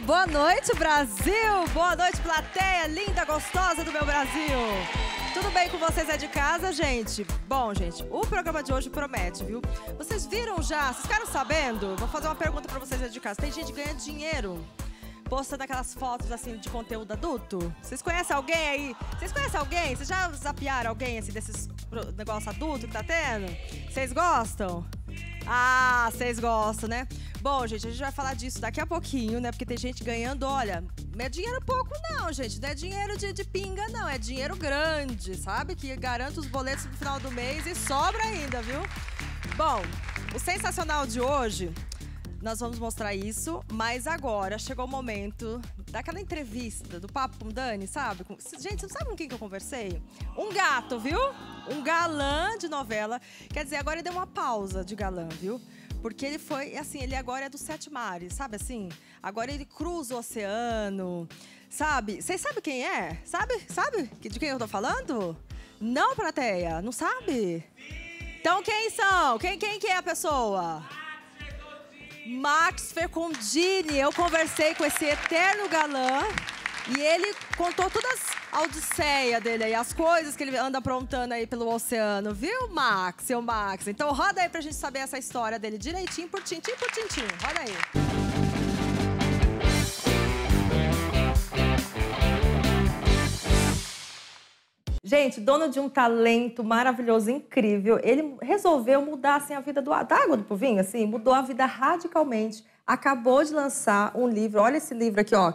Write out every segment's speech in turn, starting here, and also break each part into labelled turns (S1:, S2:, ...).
S1: boa noite, Brasil! Boa noite, plateia linda, gostosa do meu Brasil! Tudo bem com vocês aí de casa, gente? Bom, gente, o programa de hoje promete, viu? Vocês viram já? Vocês ficaram sabendo? Vou fazer uma pergunta para vocês aí de casa. Tem gente que ganha dinheiro postando aquelas fotos assim de conteúdo adulto? Vocês conhecem alguém aí? Vocês conhecem alguém? Vocês já zapearam alguém assim desses negócio adulto que tá tendo? Vocês gostam? Ah, vocês gostam, né? Bom, gente, a gente vai falar disso daqui a pouquinho, né? Porque tem gente ganhando, olha, não é dinheiro pouco não, gente. Não é dinheiro de, de pinga, não. É dinheiro grande, sabe? Que garanta os boletos no final do mês e sobra ainda, viu? Bom, o sensacional de hoje nós vamos mostrar isso, mas agora chegou o momento daquela entrevista, do papo com Dani, sabe? Gente, você sabe com quem que eu conversei? Um gato, viu? Um galã de novela. Quer dizer, agora ele deu uma pausa de galã, viu? Porque ele foi, assim, ele agora é dos sete mares, sabe assim? Agora ele cruza o oceano, sabe? Vocês sabem quem é? Sabe? Sabe de quem eu tô falando? Não, plateia, não sabe? Então quem são? Quem, quem que é a pessoa? Max Fecondini. Eu conversei com esse eterno galã. E ele contou todas a odisseias dele aí, as coisas que ele anda aprontando aí pelo oceano, viu, Max? Seu Max. Então roda aí pra gente saber essa história dele direitinho, por tintim por tintim. Roda aí. Gente, dono de um talento maravilhoso, incrível, ele resolveu mudar assim, a vida do, da água do povinho, assim, mudou a vida radicalmente. Acabou de lançar um livro, olha esse livro aqui, ó,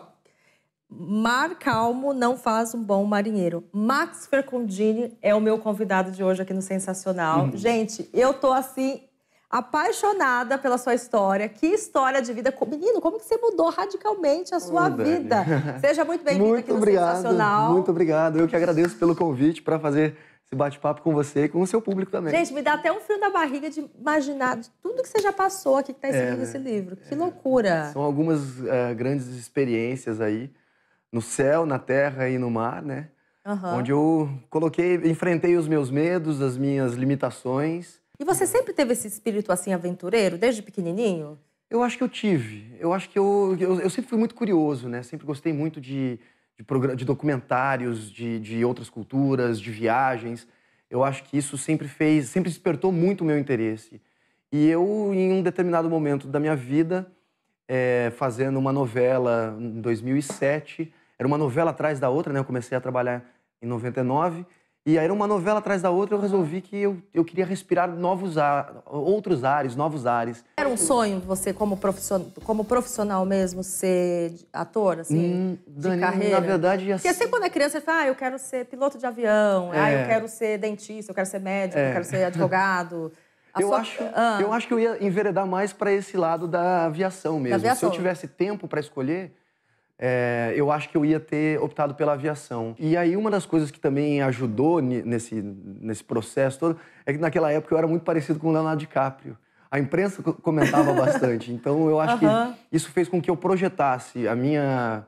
S1: Mar calmo não faz um bom marinheiro. Max Fercundini é o meu convidado de hoje aqui no Sensacional. Uhum. Gente, eu tô assim apaixonada pela sua história. Que história de vida. Menino, como que você mudou radicalmente a sua vida? Seja muito bem-vindo aqui no obrigado, Sensacional. Muito
S2: obrigado. Eu que agradeço pelo convite para fazer esse bate-papo com você e com o seu público também. Gente,
S1: me dá até um frio na barriga de imaginar de tudo que você já passou aqui que está escrito é, nesse livro. Que é, loucura! São
S2: algumas uh, grandes experiências aí no céu, na terra e no mar, né? Uhum. Onde eu coloquei, enfrentei os meus medos, as minhas limitações. E você sempre teve esse espírito assim aventureiro, desde pequenininho? Eu acho que eu tive. Eu acho que eu, eu, eu sempre fui muito curioso, né? Sempre gostei muito de, de, de documentários, de, de outras culturas, de viagens. Eu acho que isso sempre fez, sempre despertou muito o meu interesse. E eu, em um determinado momento da minha vida, é, fazendo uma novela em 2007, era uma novela atrás da outra, né? Eu comecei a trabalhar em 99. E aí era uma novela atrás da outra, eu resolvi que eu, eu queria respirar novos ar, outros ares, novos ares.
S1: Era um sonho você, como profissional, como profissional mesmo, ser ator, assim, hum, Dani, de carreira? Na verdade... Assim... Porque sempre quando é criança, você fala, ah, eu quero ser piloto de avião, é. ah, eu é. quero ser dentista, eu quero ser médico, é. eu quero ser advogado... eu, sua... acho, ah. eu
S2: acho que eu ia enveredar mais para esse lado da aviação mesmo. Da aviação. Se eu tivesse tempo para escolher, é, eu acho que eu ia ter optado pela aviação. E aí uma das coisas que também ajudou nesse, nesse processo todo é que naquela época eu era muito parecido com o Leonardo DiCaprio. A imprensa comentava bastante, então eu acho uhum. que isso fez com que eu projetasse a minha,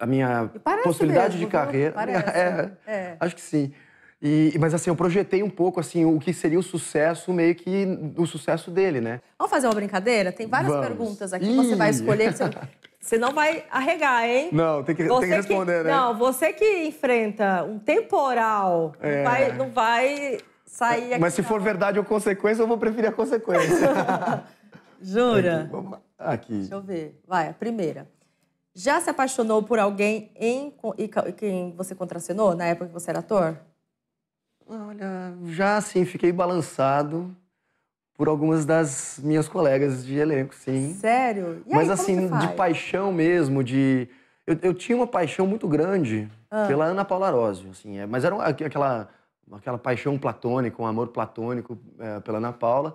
S2: a minha possibilidade mesmo, de carreira. É, é, Acho que sim. E, mas assim, eu projetei um pouco assim o que seria o sucesso, meio que o sucesso dele, né?
S1: Vamos fazer uma brincadeira? Tem várias Vamos. perguntas aqui, Ih. você vai escolher. Você... Você não vai arregar, hein?
S3: Não, tem que, tem que responder, que, né? Não,
S1: você que enfrenta um temporal, é. não, vai, não vai sair aqui. Mas se for
S4: verdade ou consequência, eu vou preferir a consequência. Jura? Aqui, aqui, Deixa
S1: eu ver. Vai, a primeira. Já se apaixonou por alguém em, quem você contracenou na época que você era ator?
S2: Olha, já assim, fiquei balançado por algumas das minhas colegas de elenco, sim.
S1: Sério? E Mas assim, de
S2: paixão mesmo, de. Eu, eu, tinha uma paixão muito grande ah. pela Ana Paula Arósio, assim, é, mas era uma, aquela, aquela paixão platônica, um amor platônico é, pela Ana Paula.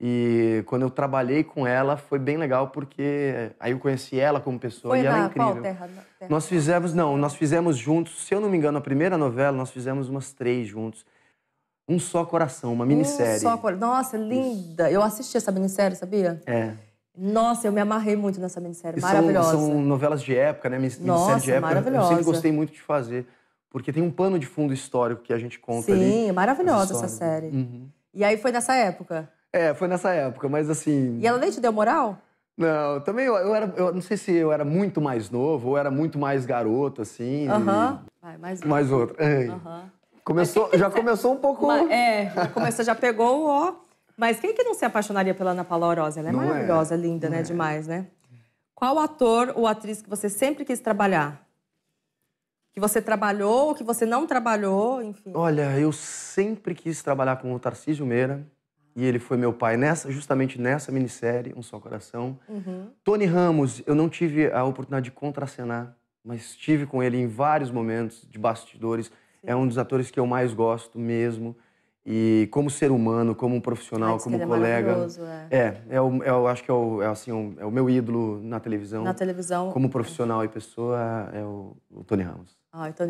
S2: E quando eu trabalhei com ela foi bem legal porque é, aí eu conheci ela como pessoa foi e ela é incrível. Qual terra, terra? Nós fizemos não, nós fizemos juntos, se eu não me engano, a primeira novela nós fizemos umas três juntos. Um Só Coração, uma minissérie. Um só
S1: coração Nossa, linda! Isso. Eu assisti essa minissérie, sabia? É. Nossa, eu me amarrei muito nessa minissérie, e maravilhosa. São, são,
S2: novelas de época, né? Minissérie Nossa, de época. Maravilhosa. Eu sempre gostei muito de fazer, porque tem um pano de fundo histórico que a gente conta Sim, ali. Sim, é maravilhosa essa série. Uhum.
S1: E aí foi nessa época?
S2: É, foi nessa época, mas assim. E
S1: ela nem te deu moral?
S2: Não, também eu, eu era. Eu não sei se eu era muito mais novo ou era muito mais garoto, assim. Aham.
S1: E... Vai, mais, mais outra.
S2: É. Uhum. Começou, já começou um pouco. Mas,
S1: é, já começou, já pegou o ó. Mas quem que não se apaixonaria pela Ana Paula Orosa? Ela é não é. maravilhosa, é. linda, não né? É. Demais, né? Qual ator ou atriz que você sempre quis trabalhar?
S2: Que você trabalhou, que você não trabalhou, enfim. Olha, eu sempre quis trabalhar com o Tarcísio Meira. E ele foi meu pai nessa, justamente nessa minissérie, Um Só Coração. Uhum. Tony Ramos, eu não tive a oportunidade de contracenar, mas estive com ele em vários momentos de bastidores. É um dos atores que eu mais gosto mesmo. E como ser humano, como um profissional, como ele é colega. É, é, é, o, é o, acho que é o, é, assim, é, é o meu ídolo na televisão. Na
S1: televisão. Como
S2: profissional e pessoa, é o, o Tony Ramos.
S1: Ah, então,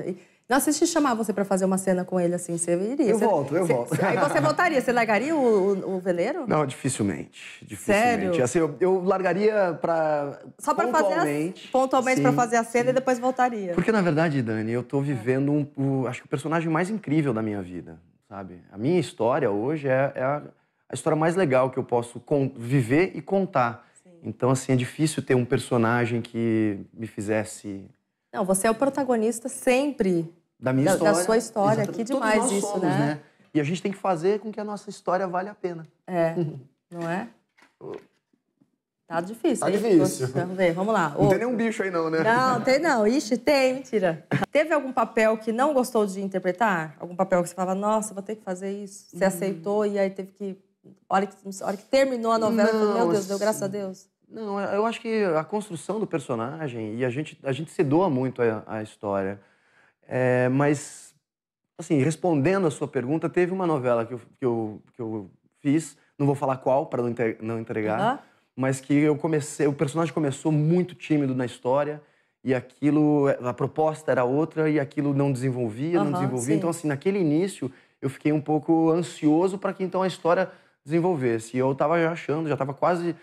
S1: não, se te chamar você para fazer uma cena com ele assim, você iria. Eu você, volto, eu você, volto. Aí você voltaria, você largaria o, o, o veleiro?
S2: Não, dificilmente. dificilmente. Sério? Assim, eu, eu largaria para. Só para fazer. As,
S1: pontualmente para fazer a cena sim. e depois voltaria. Porque,
S2: na verdade, Dani, eu tô é. vivendo um, acho que o personagem mais incrível da minha vida, sabe? A minha história hoje é, é a, a, história mais legal que eu posso viver e contar. Sim. Então, assim, é difícil ter um personagem que me fizesse
S1: não, você é o protagonista sempre
S2: da minha da, história, da sua história. Exatamente. Que demais isso, somos, né? né? E a gente tem que fazer com que a nossa história vale a pena.
S1: É, não é?
S2: Tá difícil. Tá hein? difícil. Vamos ver, vamos lá. Não Outro. tem nenhum bicho aí não, né? Não, tem
S1: não. Ixi, tem, mentira. Teve algum papel que não gostou de interpretar? Algum papel que você falava, nossa, vou ter que fazer isso. Você hum. aceitou e aí teve que... Olha que, hora que terminou a novela, não, falei, meu Deus, deu graças a assim, Deus.
S2: Não, eu acho que a construção do personagem e a gente, a gente se doa muito a, a história. É, mas, assim, respondendo a sua pergunta, teve uma novela que eu, que eu, que eu fiz, não vou falar qual para não, não entregar, uhum. mas que eu comecei, o personagem começou muito tímido na história e aquilo, a proposta era outra e aquilo não desenvolvia, uhum, não desenvolvia. Então, sim. Então, assim, naquele início eu fiquei um pouco ansioso para que então a história desenvolvesse. E eu estava achando, já estava quase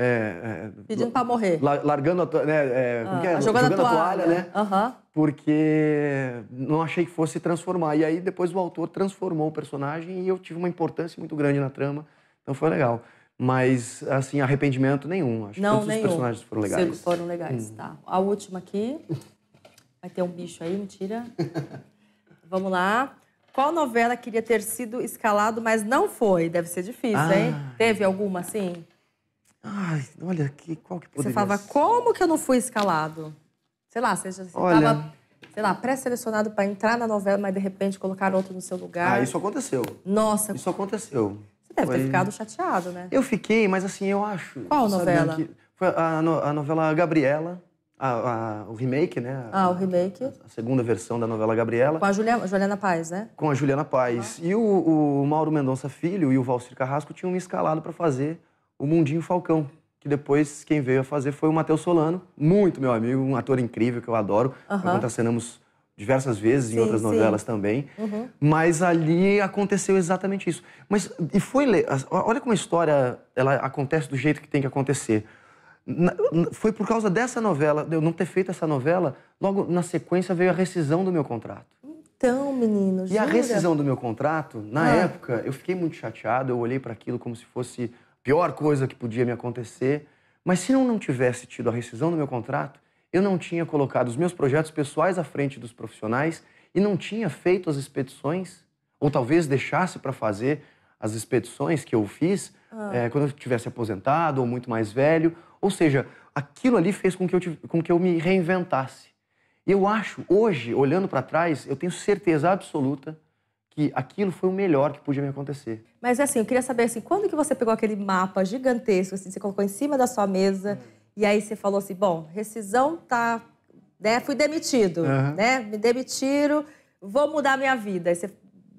S2: é, é, Pedindo para morrer. largando a, né, é, ah, é? jogando, jogando, a toalha, a toalha né? Uhum. Porque não achei que fosse transformar. E aí depois o autor transformou o personagem e eu tive uma importância muito grande na trama. Então foi legal. Mas, assim, arrependimento nenhum. Acho não, que todos nenhum. os personagens foram legais. Sim, foram legais, hum. tá.
S1: A última aqui. Vai ter um bicho aí, mentira. Vamos lá. Qual novela queria ter sido escalado, mas não foi? Deve ser difícil, ah. hein? Teve alguma, assim?
S2: Ai, olha que qual que poderia Você
S1: falava, como que eu não fui escalado? Sei lá, você já
S2: estava,
S1: sei lá, pré-selecionado para entrar na novela, mas de repente colocaram outro no seu lugar. Ah, isso
S2: aconteceu. Nossa. Isso aconteceu. Você deve foi... ter ficado
S1: chateado, né?
S2: Eu fiquei, mas assim, eu acho. Qual novela? Que... Foi a, a, novela Gabriela. A, a, o remake, né?
S1: Ah, o remake. A,
S2: segunda versão da novela Gabriela. Com a
S1: Juliana, Juliana Paz, né?
S2: Com a Juliana Paz. Ah. E o, o Mauro Mendonça Filho e o Valcir Carrasco tinham me escalado para fazer o Mundinho Falcão, que depois quem veio a fazer foi o Matheus Solano, muito meu amigo, um ator incrível que eu adoro. Uhum. contracenamos diversas vezes sim, em outras novelas também. Uhum. Mas ali aconteceu exatamente isso. Mas e foi olha como a história ela acontece do jeito que tem que acontecer. foi por causa dessa novela, de eu não ter feito essa novela, logo na sequência veio a rescisão do meu contrato.
S1: Então, menino, E jura? a rescisão
S2: do meu contrato, na ah. época, eu fiquei muito chateado, eu olhei para aquilo como se fosse pior coisa que podia me acontecer. Mas se eu não tivesse tido a rescisão do meu contrato, eu não tinha colocado os meus projetos pessoais à frente dos profissionais e não tinha feito as expedições, ou talvez deixasse para fazer as expedições que eu fiz ah. é, quando eu tivesse aposentado ou muito mais velho. Ou seja, aquilo ali fez com que eu, com que eu me reinventasse. Eu acho, hoje, olhando para trás, eu tenho certeza absoluta que aquilo foi o melhor que podia me acontecer.
S1: Mas assim, eu queria saber assim, quando que você pegou aquele mapa gigantesco, assim, você colocou em cima da sua mesa hum. e aí você falou assim, bom, rescisão tá, né, fui demitido, uhum. né, me demitiram, vou mudar minha vida. Aí você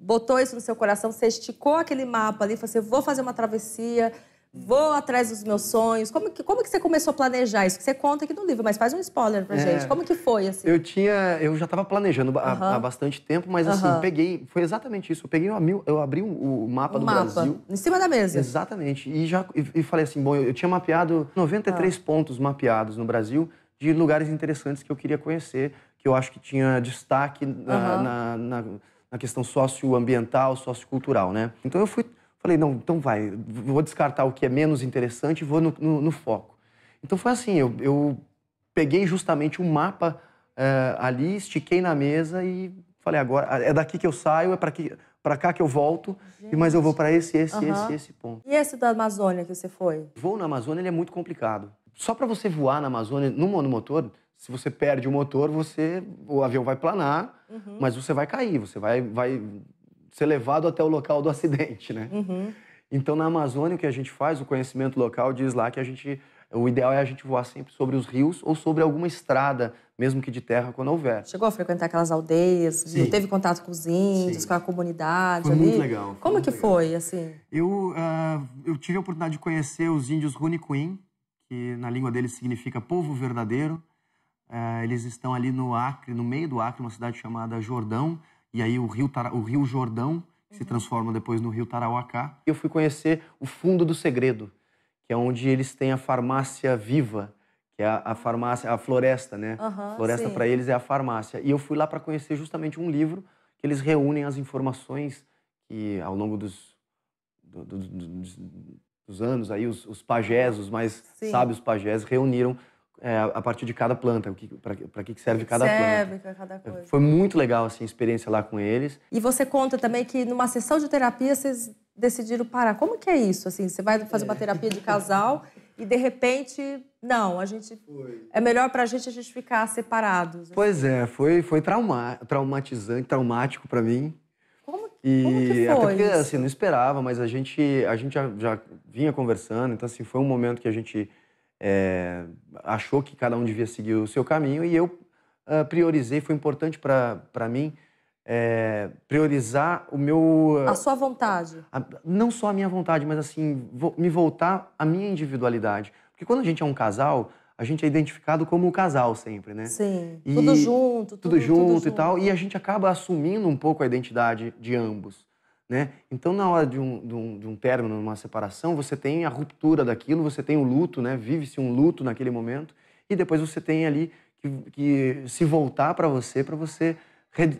S1: botou isso no seu coração, você esticou aquele mapa ali, falou assim, vou fazer uma travessia, vou atrás dos meus sonhos. Como que, como que você começou a planejar isso? você conta aqui no livro, mas faz um spoiler pra é, gente. Como que foi, assim?
S2: Eu tinha... Eu já estava planejando há, há, bastante tempo, mas, assim, peguei... Foi exatamente isso. Eu peguei... Eu abri o, mapa do mapa, Brasil. em cima da mesa. Exatamente. E já e, e falei assim, bom, eu, eu tinha mapeado 93 ah. pontos mapeados no Brasil de lugares interessantes que eu queria conhecer, que eu acho que tinha destaque na, ah, na, na, na questão socioambiental, sociocultural, né? Então eu fui Falei, não, então vai, vou descartar o que é menos interessante e vou no, no, no, foco. Então foi assim, eu, eu peguei justamente um mapa eh, ali, estiquei na mesa e falei, agora é daqui que eu saio, é para que para cá que eu volto, Gente. mas eu vou para esse, esse, uhum. esse, esse ponto.
S1: E esse da Amazônia que você foi?
S2: Voo na Amazônia ele é muito complicado. Só para você voar na Amazônia no monomotor, se você perde o motor, você o avião vai planar, uhum. mas você vai cair, você vai, vai ser levado até o local do acidente, né? Uhum. Então, na Amazônia, o que a gente faz, o conhecimento local diz lá que a gente, o ideal é a gente voar sempre sobre os rios ou sobre alguma estrada, mesmo que de terra, quando houver.
S1: Chegou a frequentar aquelas aldeias? Teve contato com os índios, Sim. com a comunidade foi ali? muito
S2: legal. Foi Como muito que legal. foi, assim? Eu, uh, eu tive a oportunidade de conhecer os índios Runicuin, que na língua deles significa povo verdadeiro. Uh, eles estão ali no Acre, no meio do Acre, uma cidade chamada Jordão, e aí o Rio, Tara, o Rio Jordão uhum. se transforma depois no Rio Tarauacá. Eu fui conhecer o Fundo do Segredo, que é onde eles têm a farmácia viva, que é a, a farmácia, a floresta, né? Uhum, floresta para eles é a farmácia. E eu fui lá para conhecer justamente um livro que eles reúnem as informações que ao longo dos, do, do, do, dos anos aí os, os pajés, os mais Sim. sábios pajés reuniram é, a partir de cada planta, para que, que serve que cada serve,
S1: planta. Cada é, coisa.
S2: Foi muito legal assim, a experiência lá com eles.
S1: E você conta também que numa sessão de terapia vocês decidiram parar. Como que é isso? Assim, você vai fazer uma é. terapia de casal e de repente, não, a gente foi. é melhor para a gente a gente ficar separados. Assim.
S2: Pois é, foi foi trauma, traumatizante, traumático para mim. Como, e como que foi? Até porque assim não esperava, mas a gente a gente já, já vinha conversando, então assim foi um momento que a gente é, achou que cada um devia seguir o seu caminho e eu uh, priorizei, foi importante para mim é, priorizar o meu... A sua vontade. A, não só a minha vontade, mas assim, vo, me voltar à minha individualidade. Porque quando a gente é um casal, a gente é identificado como o casal sempre, né? Sim, e, tudo
S3: junto.
S5: Tudo,
S2: tudo junto tudo e junto. tal. E a gente acaba assumindo um pouco a identidade de ambos. Né? Então, na hora de um, de, um, de um término, uma separação, você tem a ruptura daquilo, você tem o luto, né? vive-se um luto naquele momento, e depois você tem ali que, que se voltar para você, para você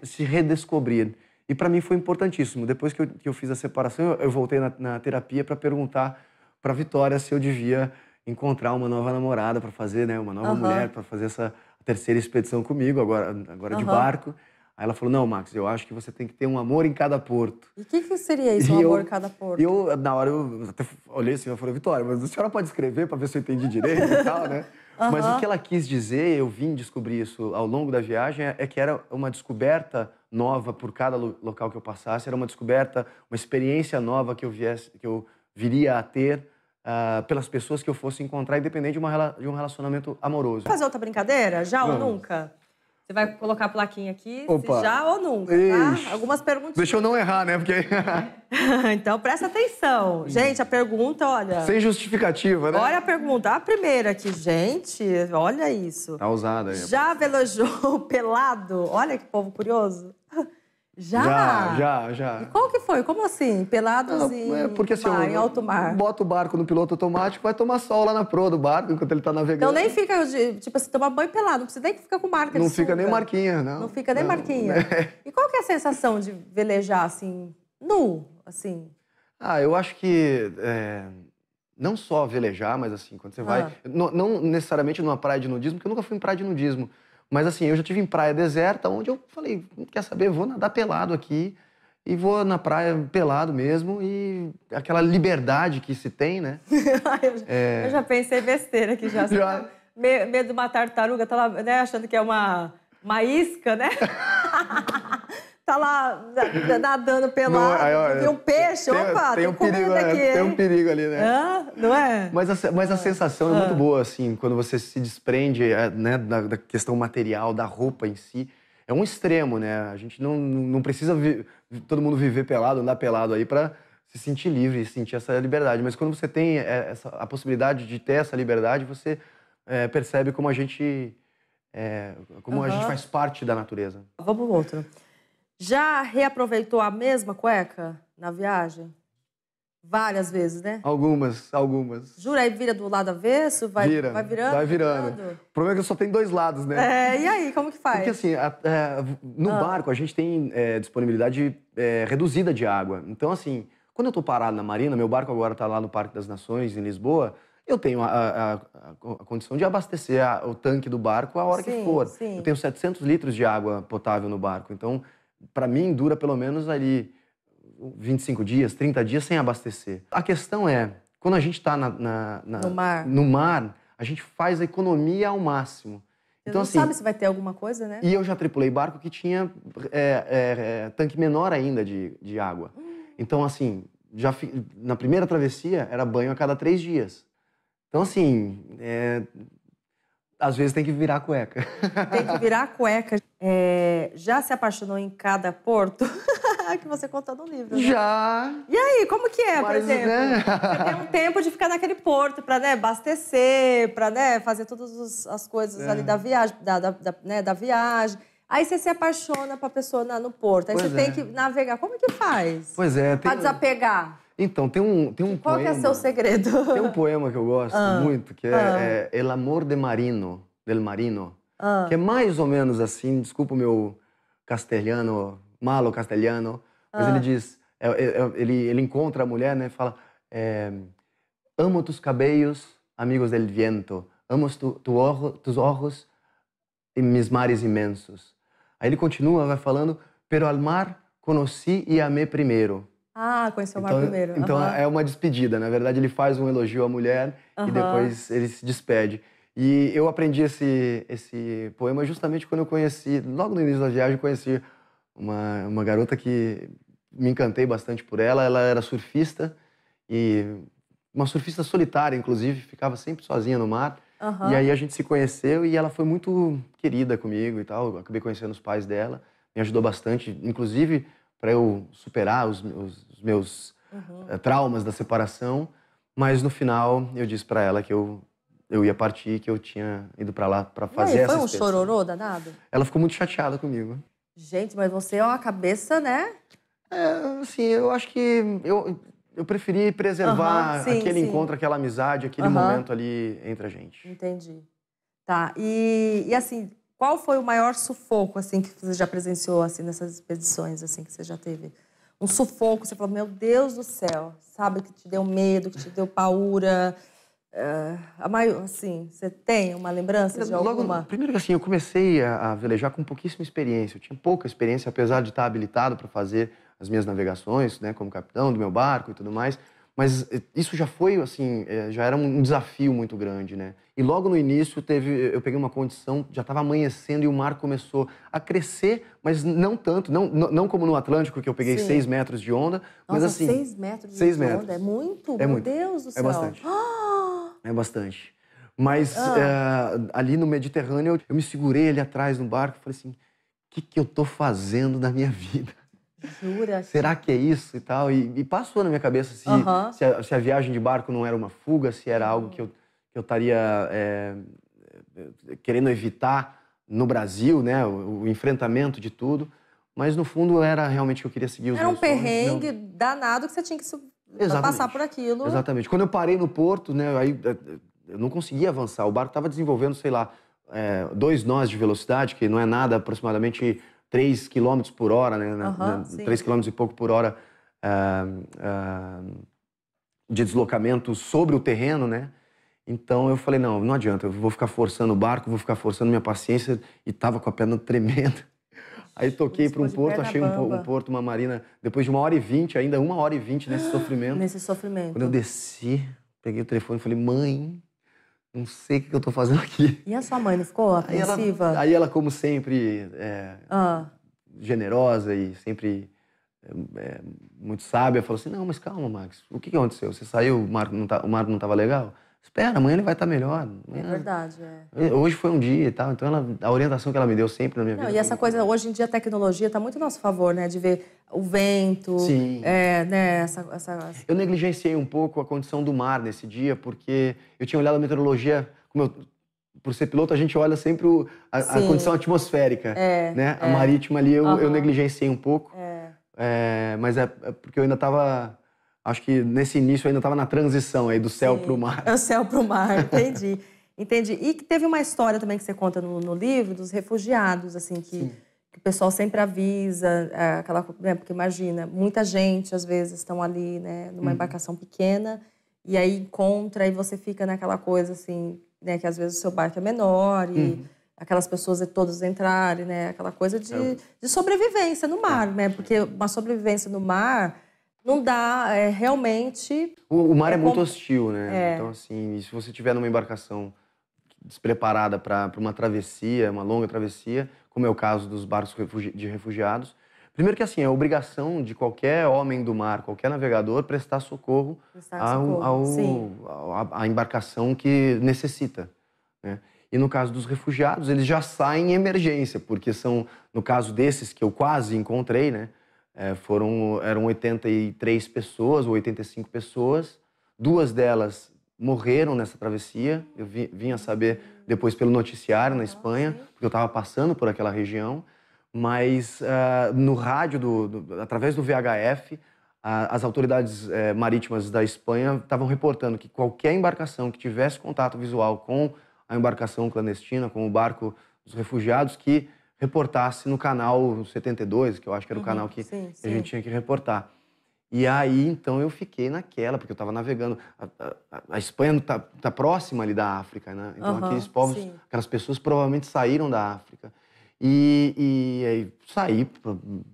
S2: se redescobrir. E para mim foi importantíssimo. Depois que eu, que eu fiz a separação, eu, eu voltei na, na terapia para perguntar para Vitória se eu devia encontrar uma nova namorada para fazer, né? uma nova uhum. mulher, para fazer essa terceira expedição comigo, agora, agora uhum. de barco. Aí ela falou: Não, Max, eu acho que você tem que ter um amor em cada porto.
S1: E o que, que, seria isso, e um eu, amor em cada porto? E
S2: eu, na hora, eu até olhei assim e falei: Vitória, mas a senhora pode escrever para ver se eu entendi direito e tal, né? Uhum. Mas o que ela quis dizer, eu vim descobrir isso ao longo da viagem, é que era uma descoberta nova por cada lo local que eu passasse, era uma descoberta, uma experiência nova que eu, viesse, que eu viria a ter Uh, pelas pessoas que eu fosse encontrar, independente de, uma, de um relacionamento amoroso. Fazer
S1: outra brincadeira? Já Vamos. ou nunca? Você vai colocar a plaquinha aqui, Opa. já ou
S2: nunca, tá?
S1: Algumas perguntas.
S2: Deixa eu não errar, né? Porque...
S1: então, presta atenção. Hum. Gente, a pergunta, olha... Sem
S2: justificativa, né? Olha a
S1: pergunta. A primeira aqui, gente, olha isso. Tá ousada. Aí, já velejou pelado? Olha que povo curioso. Já?
S2: Já, já, E qual que foi? Como
S1: assim? Pelados ah, em, é porque, assim, mar, eu, em alto
S2: mar? Bota o barco no piloto automático, vai tomar sol lá na proa do barco enquanto ele tá navegando. Então nem
S1: fica, tipo assim, tomar banho pelado, não precisa nem ficar com marca Não fica suga. nem marquinha, não. Não fica nem não, marquinha. Né? E qual que é a sensação de velejar, assim, nu,
S2: assim? Ah, eu acho que... É não só velejar, mas assim, quando você ah. vai. Não, não, necessariamente numa praia de nudismo, porque eu nunca fui em praia de nudismo. Mas assim, eu já tive em praia deserta, onde eu falei, quer saber, vou nadar pelado aqui e vou na praia pelado mesmo e aquela liberdade que se tem, né? eu, já, é... eu, já,
S1: pensei besteira aqui já. já... Medo de uma tartaruga, tá né, achando que é uma, uma isca, né? tá lá
S2: nadando pelado, não, um peixe, tem, opa, tem, tem um perigo, né? aqui, Tem um perigo ali, né? Não é? Mas a, mas a sensação é muito boa, assim, quando você se desprende eh, né, da, da, questão material, da roupa em si. É um extremo, né? A gente não, não precisa vi, todo mundo viver pelado, andar pelado aí para se sentir livre, sentir essa liberdade. Mas quando você tem eh, essa, a possibilidade de ter essa liberdade, você é, percebe como a gente é, como uhum. a gente faz parte da natureza.
S1: Vamos outro. Já reaproveitou a mesma cueca na viagem? Várias vezes, né?
S2: Algumas, algumas.
S1: Jura, aí vira do lado avesso, vai, vira, vai virando? Vai virando. virando.
S2: O problema é que só tem dois lados, né? É, e
S1: aí, como que faz? Porque assim,
S2: a, a, é, no ah. barco a gente tem é, disponibilidade é, reduzida de água. Então assim, quando eu tô parado na marina, meu barco agora tá lá no Parque das Nações, em Lisboa, eu tenho a, a condição de abastecer o tanque do barco a hora sim, que for. Sim. Eu tenho 700 litros de água potável no barco, então para mim, dura pelo menos ali 25 dias, 30 dias sem abastecer. A questão é, quando a gente está no, mar. no mar, a gente faz a economia ao máximo. Você então, não assim, sabe se
S1: vai ter alguma coisa, né? E
S2: eu já tripulei barco que tinha é, é, é, tanque menor ainda de, de água. Hum. Então, assim, já fi, na primeira travessia era banho a cada três dias. Então, assim, é, às vezes tem que virar cueca.
S1: Tem que virar cueca. É, já se apaixonou em cada porto? que você contou no livro. Né? Já. E aí, como que é, Mas, por né? exemplo? Né? Você tem um tempo de ficar naquele porto para né, abastecer, para né, fazer todas as coisas é. ali da viagem, da, da, da, né, da viagem. Aí você se apaixona pra pessoa no porto. Aí pois você é. tem que navegar. Como que faz? Pois é. Tem... Pra desapegar.
S2: Então, tem um, tem um qual é poema. Qual é o seu segredo? Tem um poema que eu gosto ah, muito, que é, ah. é, El Amor de Marino, del Marino. Ah. Que é mais ou menos assim, desculpa o meu castelhano, malo castelhano, mas ele ah. diz: é, é, ele, ele encontra a mulher, né? Fala: é, Amo tus cabelos, amigos del viento. Amo tu, tu orro, tus ojos e mis mares imensos. Aí ele continua, vai falando: Pero al mar conheci e amei primeiro.
S1: Ah, conheceu o então, Mar primeiro. Então uhum. é
S2: uma despedida. Na verdade, ele faz um elogio à mulher uhum. e depois ele se despede. E eu aprendi esse, esse poema justamente quando eu conheci, logo no início da viagem, conheci uma, uma garota que me encantei bastante por ela. Ela era surfista e uma surfista solitária, inclusive, ficava sempre sozinha no mar. Uhum. E aí a gente se conheceu e ela foi muito querida comigo e tal. Eu acabei conhecendo os pais dela, me ajudou bastante, inclusive para eu superar os, os, os meus uhum. Eh, traumas da separação, mas no final eu disse para ela que eu eu ia partir, que eu tinha ido para lá para fazer essa. Foi um peças. chororô danado? Ela ficou muito chateada comigo.
S1: Gente, mas você é uma cabeça, né? É, assim, eu acho que eu, eu preferi preservar uhum, sim, aquele sim. encontro,
S2: aquela amizade, aquele uhum. momento ali entre a gente.
S1: Entendi. Tá. E, e assim, qual foi o maior sufoco assim que você já presenciou assim nessas expedições assim que você já teve? um sufoco, você fala, meu Deus do céu, sabe, que te deu medo, que te deu paura. Uh, a maior, assim, você tem uma lembrança de Logo, alguma?
S2: Primeiro que assim, eu comecei a, a, velejar com pouquíssima experiência. Eu tinha pouca experiência, apesar de estar habilitado para fazer as minhas navegações, né, como capitão do meu barco e tudo mais. Mas eh, isso já foi, assim, eh, já era um desafio muito grande, né? E logo no início teve, eh, eu peguei uma condição, já estava amanhecendo e o mar começou a crescer, mas não tanto, não, não como no Atlântico, que eu peguei Sim. seis metros de onda, Nossa, mas assim... seis metros seis de metros. onda, é
S1: muito? É meu muito. Deus do é céu! É bastante. Ah!
S2: É bastante. Mas ah. é, ali no Mediterrâneo, eu me segurei ali atrás no barco e falei assim, o que, que eu estou fazendo na minha vida? Jura? Será que é isso e tal? E, e passou na minha cabeça se, se, a, se, a, viagem de barco não era uma fuga, se era algo que eu estaria que eu é, é, querendo evitar no Brasil, né? O, o, enfrentamento de tudo. Mas no fundo era realmente que eu queria seguir os Era um né? perrengue
S1: danado que você tinha que Exatamente. passar por aquilo.
S2: Exatamente. Quando eu parei no porto, né? Aí é, é, eu não conseguia avançar. O barco estava desenvolvendo, sei lá, é, dois nós de velocidade, que não é nada, aproximadamente 3 km por hora, né? Na, uhum, na, 3 km e pouco por hora uh, uh, de deslocamento sobre o terreno, né? Então eu falei, não, não adianta, eu vou ficar forçando o barco, vou ficar forçando minha paciência e tava com a perna tremenda. Aí toquei para um porto, achei um, um, porto, uma marina, depois de uma hora e vinte, ainda uma hora e vinte nesse sofrimento. Nesse sofrimento. Quando eu desci, peguei o telefone e falei, mãe, não sei o que eu tô fazendo aqui.
S1: E a sua mãe não ficou apreensiva? Aí ela,
S2: aí ela como sempre, é, ah. generosa e sempre é, é, muito sábia, falou assim, não, mas calma, Max, o que, que aconteceu? Você saiu, o Marco não, tá, o não tava legal? espera, amanhã ele vai estar melhor. É verdade, é. Hoje foi um dia e tal. Então, ela, a orientação que ela me deu sempre na minha Não, vida.
S1: E essa coisa, hoje em dia, a tecnologia está muito a nosso favor, né? De ver o vento. Sim. É, né? Essa, essa,
S2: Eu negligenciei um pouco a condição do mar nesse dia, porque eu tinha olhado a meteorologia. Como eu, por ser piloto, a gente olha sempre o, a, a, condição atmosférica, é, né? A é. marítima ali eu, uhum. eu negligenciei um pouco. É. é mas é, é porque eu ainda estava acho que nesse início ainda estava na transição aí do céu para é o mar. Do
S1: céu para o mar, entendi. entendi. E teve uma história também que você conta no, no livro dos refugiados, assim, que, que o pessoal sempre avisa, é, aquela, né, porque imagina, muita gente às vezes estão ali, né, numa uhum. embarcação uhum. pequena, e aí encontra e você fica naquela coisa assim, né, que às vezes o seu barco é menor e uhum. aquelas pessoas todas entrarem, né,
S2: aquela coisa de, é
S1: de sobrevivência no mar, é. né, porque uma sobrevivência no mar não dá, é, realmente.
S2: O, o mar é, é muito hostil, né? É. Então, assim, se você tiver numa embarcação despreparada para uma travessia, uma longa travessia, como é o caso dos barcos de refugiados, primeiro que assim é obrigação de qualquer homem do mar, qualquer navegador prestar socorro, prestar socorro. Ao, ao, a, a embarcação que necessita. Né? E no caso dos refugiados, eles já saem em emergência, porque são, no caso desses que eu quase encontrei, né? É, foram, eram 83 pessoas ou 85 pessoas. Duas delas morreram nessa travessia. Eu vi, vim a saber depois pelo noticiário na Espanha, porque eu estava passando por aquela região. Mas uh, no rádio, do, do, através do VHF, as autoridades eh, marítimas da Espanha estavam reportando que qualquer embarcação que tivesse contato visual com a embarcação clandestina, com o barco dos refugiados, que reportasse no canal 72, que eu acho que era o uhum. canal que sim, sim. a gente tinha que reportar. E aí, então, eu fiquei naquela, porque eu estava navegando. A, a, a Espanha está tá próxima ali da África, né? Então, uhum, aqueles povos, sim. aquelas pessoas provavelmente saíram da África. E, e aí saí,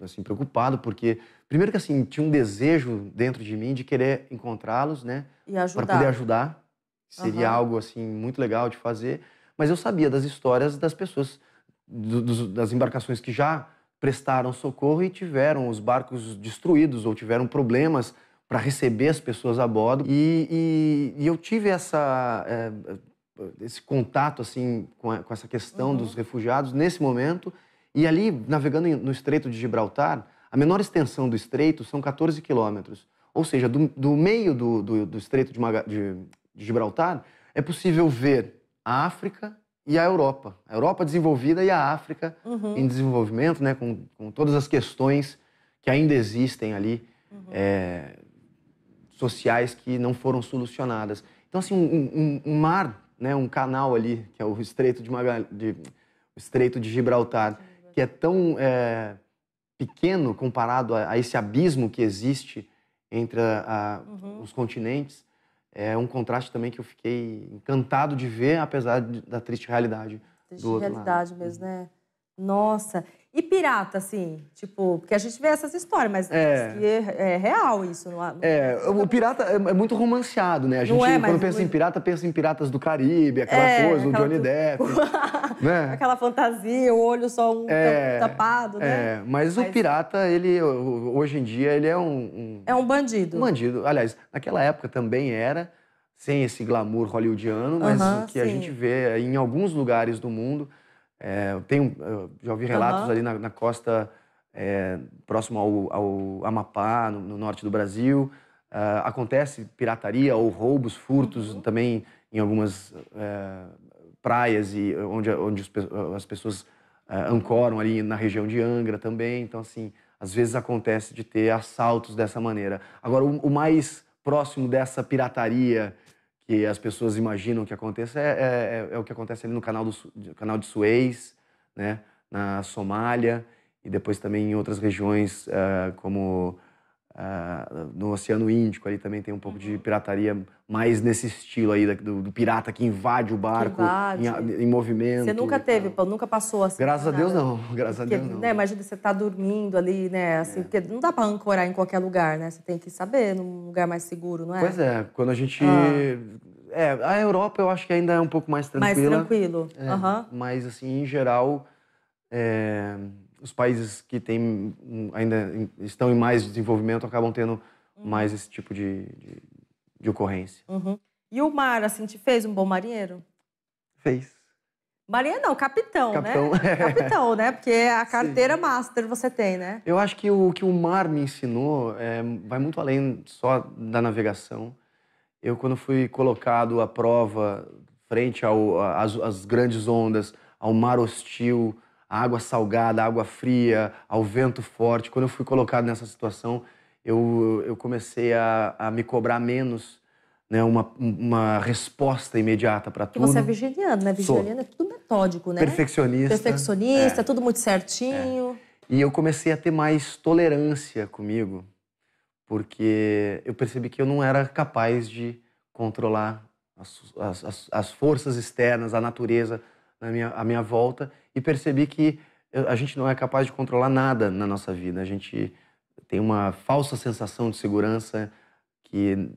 S2: assim, preocupado, porque... Primeiro que, assim, tinha um desejo dentro de mim de querer encontrá-los, né? E ajudar. Para poder ajudar. Seria uhum. algo, assim, muito legal de fazer. Mas eu sabia das histórias das pessoas do, das embarcações que já prestaram socorro e tiveram os barcos destruídos ou tiveram problemas para receber as pessoas a bordo. E, e, e eu tive essa, é, esse contato assim com, a, com essa questão uhum. dos refugiados nesse momento. E ali, navegando no Estreito de Gibraltar, a menor extensão do estreito são 14 quilômetros. Ou seja, do, do meio do, do, do Estreito de, Maga, de, de Gibraltar, é possível ver a África, e a Europa. A Europa desenvolvida e a África uhum. em desenvolvimento, né, com, com, todas as questões que ainda existem ali, uhum. é, sociais que não foram solucionadas. Então, assim, um, um, um, mar, né, um canal ali, que é o Estreito de, Magal... de... O Estreito de Gibraltar, que é tão é, pequeno comparado a, a, esse abismo que existe entre a, a, uhum. os continentes, é um contraste também que eu fiquei encantado de ver, apesar da triste realidade triste do outro realidade
S1: lado. mesmo, né? Nossa, e pirata, assim, tipo, porque a gente vê essas histórias, mas é, é, é real isso. Não,
S2: é, o pirata é, é, muito romanceado, né? A gente, é, quando pensa muito... em pirata, pensa em piratas do Caribe, aquela é, coisa, o Johnny do... Depp. né?
S1: Aquela fantasia, o olho só um é.
S2: tapado, né? É, mas, mas, o pirata, ele, hoje em dia, ele é um, um. É um bandido. Um bandido. Aliás, naquela época também era, sem esse glamour hollywoodiano, mas uh -huh, que sim. a gente vê em alguns lugares do mundo. É, eu tenho, eu já ouvi relatos uhum. ali na, na costa é, próximo ao, ao Amapá, no, no, norte do Brasil. Uh, acontece pirataria ou roubos, furtos uhum. também em algumas é, praias e onde, onde as pessoas é, ancoram ali na região de Angra também. Então, assim, às vezes acontece de ter assaltos dessa maneira. Agora, o, o mais próximo dessa pirataria que as pessoas imaginam que aconteça é, é, é, é o que acontece ali no canal, do, canal de Suez, né? na Somália e depois também em outras regiões uh, como Uh, no Oceano Índico ali também tem um pouco uhum. de pirataria mais nesse estilo aí do, do pirata que invade o barco invade. Em, em, movimento. Você nunca
S1: teve, pô, nunca passou assim. Graças a Deus não, graças porque, a Deus não. Né, imagina você tá dormindo ali, né, assim, é. porque não dá para ancorar em qualquer lugar, né? Você tem que saber num lugar mais seguro, não é? Pois é,
S2: quando a gente ah. é, a Europa eu acho que ainda é um pouco mais tranquila. Mais tranquilo. É, uhum. Mas assim, em geral, é os países que têm, hum, ainda estão em mais desenvolvimento acabam tendo uhum. mais esse tipo de, de, de ocorrência.
S1: Uhum. E o mar, assim, te fez um bom marinheiro? Fez. Marinheiro não, capitão, né? capitão. né? capitão, né? Porque é a carteira Sim. master você tem, né?
S2: Eu acho que o que o mar me ensinou é, vai muito além só da navegação. Eu, quando fui colocado à prova frente ao, as às grandes ondas, ao mar hostil, água salgada, água fria, ao vento forte. Quando eu fui colocado nessa situação, eu, eu comecei a, a me cobrar menos, né? Uma, uma resposta imediata para tudo. E você é
S1: virginiano, né? Virginiano Sou. é tudo metódico, né? Perfeccionista.
S2: Perfeccionista, é. tudo muito certinho. É. E eu comecei a ter mais tolerância comigo, porque eu percebi que eu não era capaz de controlar as, as, as forças externas, a natureza, na minha, à minha volta e percebi que eh, a gente não é capaz de controlar nada na nossa vida. A gente tem uma falsa sensação de segurança que,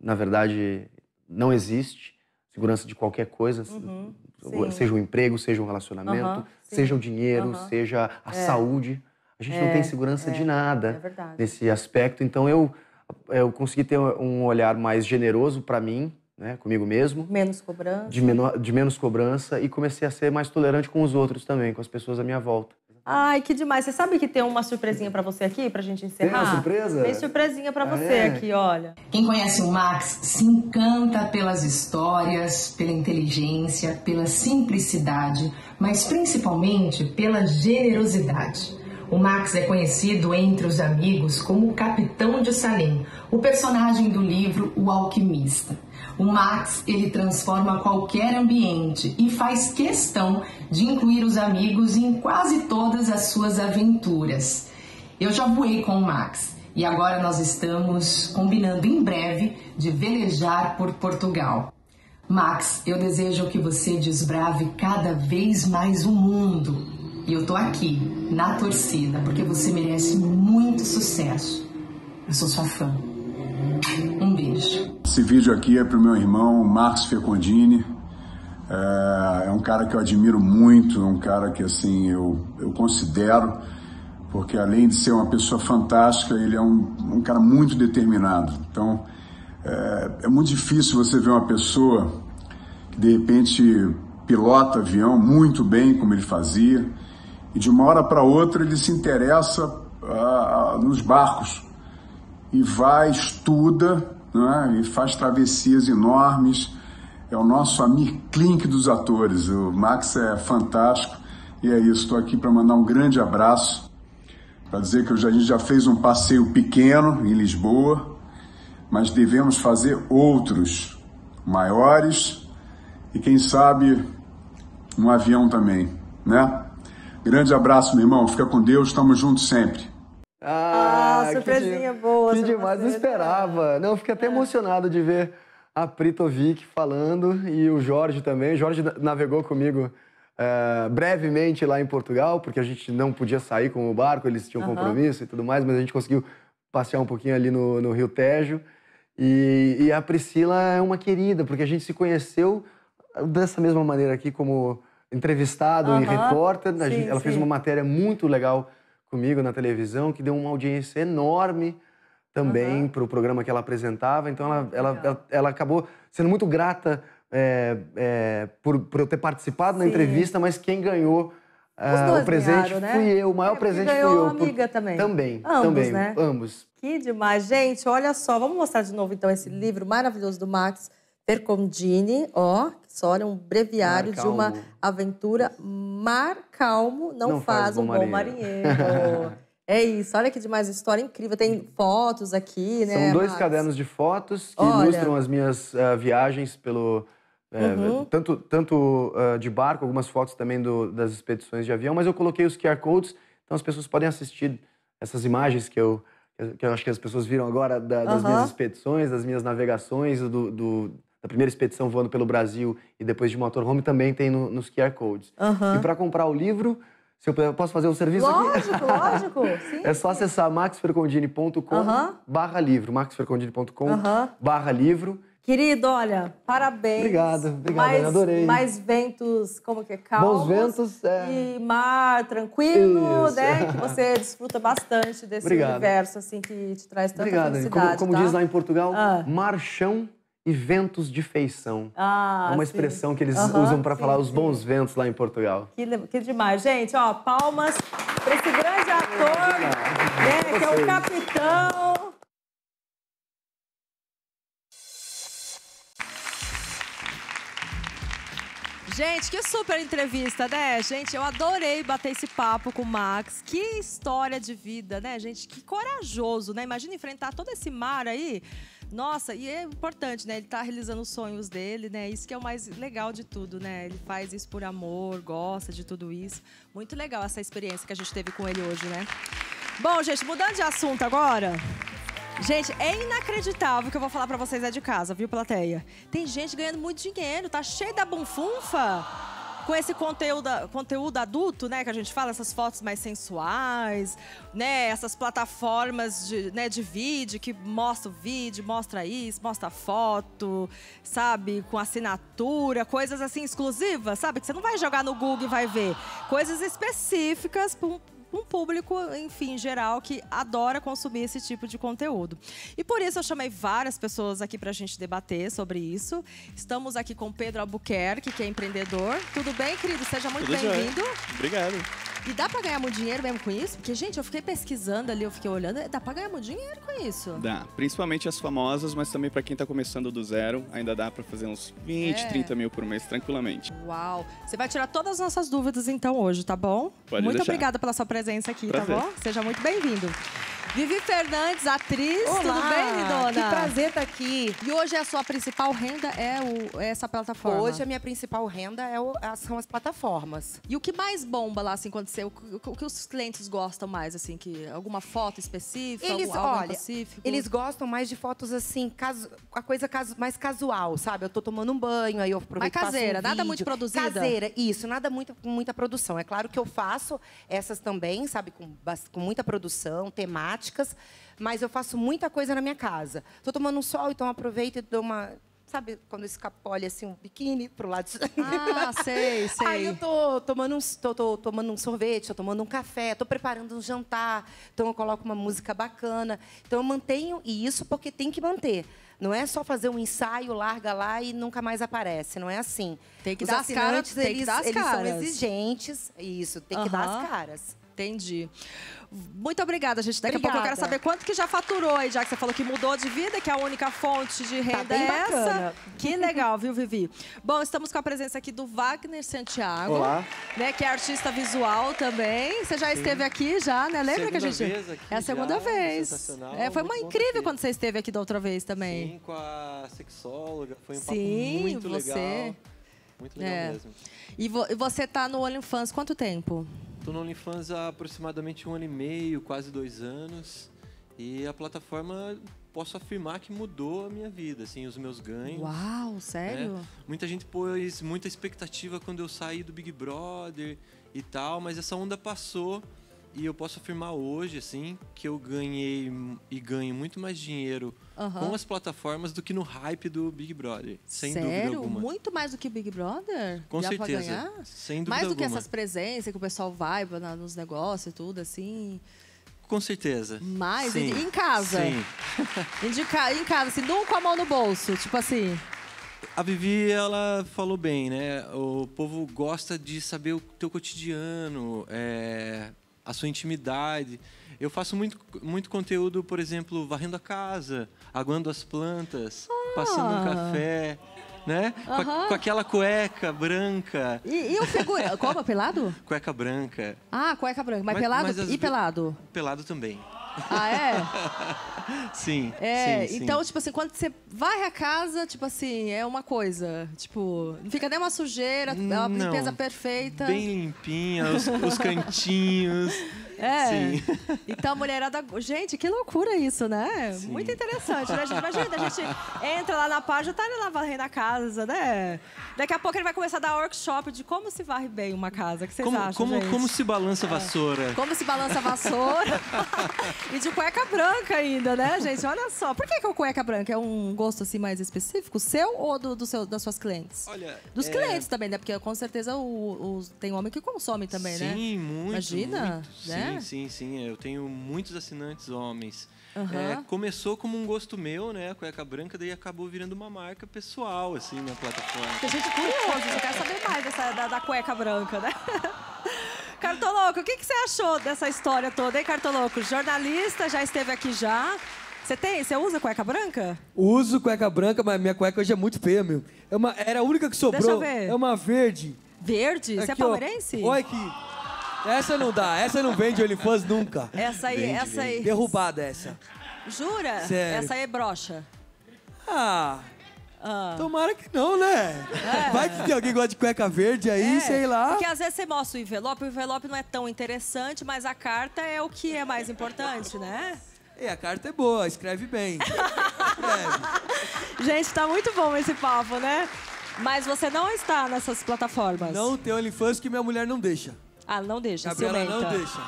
S2: na verdade, não existe. Segurança de qualquer coisa, uhum, seja o um emprego, seja um relacionamento, uhum, seja o dinheiro, uhum. seja a é. saúde. A gente é, não tem segurança é, de nada é nesse aspecto. Então, eu, eu consegui ter um olhar mais generoso para mim né, comigo mesmo.
S1: Menos cobrança. De, menor,
S2: de menos cobrança e comecei a ser mais tolerante com os outros também, com as pessoas à minha volta.
S1: Ai, que demais. Você sabe que tem uma surpresinha para você aqui, pra gente encerrar? Tem uma surpresa? Tem surpresinha para ah, você é? aqui, olha. Quem conhece o Max se
S6: encanta pelas
S1: histórias,
S5: pela
S6: inteligência, pela simplicidade, mas principalmente pela generosidade. O Max é conhecido entre os amigos como o Capitão de Salem, o personagem do livro O Alquimista. O Max, ele transforma qualquer ambiente e faz questão de incluir os amigos em quase todas as suas aventuras. Eu já voei com o Max e agora nós estamos combinando em breve de velejar por Portugal. Max, eu desejo que você desbrave cada vez mais o mundo e eu tô aqui, na torcida, porque você merece muito sucesso. Eu sou sua fã.
S1: Um beijo.
S3: Esse vídeo aqui é pro meu irmão Marcos Fecondini. É, é um cara que eu admiro muito, é um cara que assim eu, eu considero, porque além de ser uma pessoa fantástica, ele é um, um cara muito determinado. Então é, é muito difícil você ver uma pessoa que de repente pilota avião muito bem, como ele fazia, e de uma hora para outra ele se interessa ah, ah, nos barcos e vai, estuda né? e faz travessias enormes. É o nosso Amir Klink dos atores. O Max é fantástico. E é isso, estou aqui para mandar um grande abraço, para dizer que a gente já fez um passeio pequeno em Lisboa, mas devemos fazer outros maiores e quem sabe um avião também, né? Grande abraço, meu irmão. Fica com Deus. Estamos juntos sempre.
S7: Ah, ah surpresinha que, boa. Que demais, não né?
S2: esperava. Não, fiquei até é. emocionado de ver a Pritovic falando e o Jorge também. O Jorge navegou comigo eh, brevemente lá em Portugal, porque a gente não podia sair com o barco, eles tinham uhum. compromisso e tudo mais, mas a gente conseguiu passear um pouquinho ali no, no Rio Tejo. E, e a Priscila é uma querida, porque a gente se conheceu dessa mesma maneira aqui como entrevistado em repórter. Né? Sim, ela sim. fez uma matéria muito legal comigo na televisão, que deu uma audiência enorme também uhum. para o programa que ela apresentava. Então, ela, ela, ela, ela acabou sendo muito grata é, é, por, por eu ter participado sim. na entrevista, mas quem ganhou ah, o presente ganharam, né? fui eu, o maior é, presente fui eu. amiga também. Também, ambos, também, né? ambos.
S1: Que demais, gente. Olha só, vamos mostrar de novo então esse livro maravilhoso do Max Percondini, ó, Olha um breviário de uma aventura. Mar calmo não, não faz, faz, um bom marinheiro. é isso, olha que demais, história incrível. Tem fotos aqui, né? São dois
S2: cadernos de fotos que olha. ilustram as minhas uh, viagens pelo. É, uhum. Tanto, tanto uh, de barco, algumas fotos também do, das expedições de avião, mas eu coloquei os QR Codes, então as pessoas podem assistir essas imagens que eu, que eu acho que as pessoas viram agora da, das uhum. minhas expedições, das minhas navegações, do, do da primeira expedição voando pelo Brasil e depois de motorhome também tem no, nos QR codes. Uhum. E para comprar o livro, se eu, eu posso fazer um serviço lógico, aqui? Lógico, lógico. É só acessar maxfercondini.com barra livro, maxfercondini.com barra livro.
S1: Querido, olha, parabéns. Obrigado, obrigado, mais, adorei. Mais ventos, como que é, calmos. Bons ventos. É... E mar tranquilo, Isso. né? Que você desfruta bastante desse obrigado. universo, assim, que te traz tanta obrigado. felicidade. Como, como tá? diz lá
S2: em Portugal, ah. marchão e ventos de feição.
S1: Ah, é uma sim. expressão que eles uhum, usam
S2: para falar os bons sim. ventos lá em Portugal.
S1: Que, que demais. Gente, ó, palmas
S8: para esse grande ator, é, né, que é o capitão.
S1: Gente, que super entrevista, né? Gente, eu adorei bater esse papo com o Max. Que história de vida, né, gente? Que corajoso, né? Imagina enfrentar todo esse mar aí nossa, e é importante, né? Ele tá realizando os sonhos dele, né? Isso que é o mais legal de tudo, né? Ele faz isso por amor, gosta de tudo isso. Muito legal essa experiência que a gente teve com ele hoje, né? Bom, gente, mudando de assunto agora. Gente, é inacreditável o que eu vou falar para vocês é de casa, viu, plateia? Tem gente ganhando muito dinheiro, tá cheio da bunfunfa com esse conteúdo, conteúdo adulto, né, que a gente fala, essas fotos mais sensuais, né, essas plataformas de, né, de vídeo que mostra o vídeo, mostra isso, mostra foto, sabe, com assinatura, coisas assim exclusivas, sabe, que você não vai jogar no Google e vai ver. Coisas específicas para um um público, enfim, geral que adora consumir esse tipo de conteúdo. E por isso eu chamei várias pessoas aqui para a gente debater sobre isso. Estamos aqui com Pedro Albuquerque, que é empreendedor. Tudo bem, querido? Seja muito bem-vindo. Obrigado. E dá para ganhar muito dinheiro mesmo com isso? Porque, gente, eu fiquei pesquisando ali, eu fiquei olhando, dá para ganhar muito dinheiro com isso. Dá,
S4: principalmente as famosas, mas também para quem está começando do zero, ainda dá para fazer uns 20, é. 30 mil por mês tranquilamente.
S1: Uau! Você vai tirar todas as nossas dúvidas então hoje, tá bom? Pode muito deixar. obrigada pela sua presença presença aqui, Prazer. tá bom? Seja muito bem-vindo. Vivi Fernandes, atriz. Olá, Tudo bem, dona? Que prazer estar tá aqui. E hoje a sua principal renda é, o, é essa plataforma? Hoje a minha principal renda é o, são as plataformas. E o que mais bomba lá, assim, quando você, o, o que os clientes gostam mais, assim, que alguma foto específica, eles, algum, olha, específico? Eles gostam mais
S6: de fotos assim, caso, a coisa caso, mais casual, sabe? Eu tô tomando um banho, aí eu aproveito. Mas caseira, um nada vídeo. muito produzida. Caseira, isso, nada muito muita produção. É claro que eu faço essas também, sabe, com, com muita produção, temática práticas, mas eu faço muita coisa na minha casa. Estou tomando um sol, então aproveito e dou uma sabe quando escapole assim um biquíni pro lado. Ah, sei, sei. Aí eu tô tomando um, tô, tô, tomando um sorvete, tô tomando um café, tô preparando um jantar, então eu coloco uma música bacana. Então eu mantenho e isso porque tem que manter. Não é só fazer um ensaio, larga lá e nunca mais aparece. Não é assim.
S1: Tem que dar as caras. Eles, tem que dar as eles são exigentes. Isso, tem que uhum. dar as caras. Entendi. Muito obrigada, gente. Daqui obrigada. a pouco eu quero saber quanto que já faturou aí, já que você falou que mudou de vida, que é a única fonte de tá renda tá é bacana. essa. Que legal, viu, Vivi? Bom, estamos com a presença aqui do Wagner Santiago. Olá. Né, que é artista visual também. Você já Sim. esteve aqui já, né? Lembra segunda que a gente... Vez aqui é a segunda já, né? vez. É, foi uma incrível quando você esteve aqui da outra vez também.
S9: Sim, com a sexóloga. Foi um Sim, muito você... legal. Muito legal é. mesmo.
S1: E, vo e você está no OnlyFans quanto tempo?
S9: Estou no OnlyFans há aproximadamente um ano e meio, quase dois anos. E a plataforma, posso afirmar que mudou a minha vida, assim, os meus ganhos. Uau,
S1: né? sério? Né?
S9: Muita gente pôs muita expectativa quando eu saí do Big Brother e tal, mas essa onda passou e eu posso afirmar hoje, assim, que eu ganhei e ganho muito mais dinheiro uhum. com as plataformas do que no hype do Big Brother. Sem Sério? dúvida alguma.
S1: Muito mais do que Big Brother? Com certeza. ganhar? Sem dúvida mais do alguma. que essas presenças que o pessoal vai nos negócios e tudo, assim.
S9: Com certeza. Mais? Sim. Em casa? Sim.
S1: em casa, assim, num com a mão no bolso, tipo assim.
S9: A Vivi, ela falou bem, né? O povo gosta de saber o teu cotidiano, é, a sua intimidade. Eu faço muito, muito conteúdo, por exemplo, varrendo a casa, aguando as plantas, ah. passando um ah. café, né? Uh -huh. com, com, aquela cueca branca.
S1: E, e o figura? Como? É pelado?
S9: cueca branca.
S1: Ah, cueca branca. Mas, mas pelado mas e pelado?
S9: Pelado também. Ah, é? sim. É, sim, então, sim.
S1: tipo assim, quando você varre a casa, tipo assim, é uma coisa. Tipo, não fica nem uma sujeira, é uma limpeza perfeita. Bem
S4: limpinha, os, os cantinhos. É. Sim.
S1: Então a mulherada. Gente, que loucura isso, né? Sim. Muito interessante, né, gente? Imagina, a gente entra lá na página, tá ali lá varrendo a casa, né? Daqui a pouco ele vai começar a dar workshop de como se varre bem uma casa. que vocês como, acham? Como, gente? como se
S9: balança a é. vassoura? É. Como se
S1: balança a vassoura. e de cueca branca ainda, né, gente? Olha só. Por que, que é o cueca branca? É um gosto assim mais específico, seu ou do, do seu, das suas clientes?
S7: Olha. Dos é... clientes
S1: também, né? Porque com certeza o, o, tem homem que consome também, Sim, né? Sim, muito. Imagina, muito,
S9: né? né? Sim, sim, é, Eu tenho muitos assinantes homens. Uhum. É, começou como um gosto meu, né? A cueca branca, daí acabou virando uma marca pessoal, assim, na plataforma. A gente é curioso,
S1: você quer saber mais dessa, da, da cueca branca, né? Cartoloco, o que, que você achou dessa história toda, hein, Cartoloco? Jornalista, já esteve aqui já. Você tem? Você usa cueca branca?
S7: Uso cueca branca, mas minha cueca hoje é muito feia, meu. É uma, era a única que sobrou. Deixa eu ver. É uma verde. Verde? Aqui, você é palmeirense? Ó, olha aqui. Essa não dá, essa não vende OnlyFans nunca. Essa aí, vende, essa vende. aí. Derrubada essa.
S1: Jura? Sério. Essa aí é brocha. Ah. Ah. Tomara que
S7: não, né? É. Vai que alguém gosta de cueca verde aí, é. sei lá. Porque
S1: às vezes você mostra o envelope, o envelope não é tão interessante, mas a carta é o que é mais importante, né?
S7: E é, a carta é boa, escreve bem. escreve.
S1: Gente, tá muito bom esse papo, né? Mas você não está
S7: nessas plataformas. Não tem OnlyFans que minha mulher não deixa. Ah, não deixa, Gabriela ciumenta. não deixa.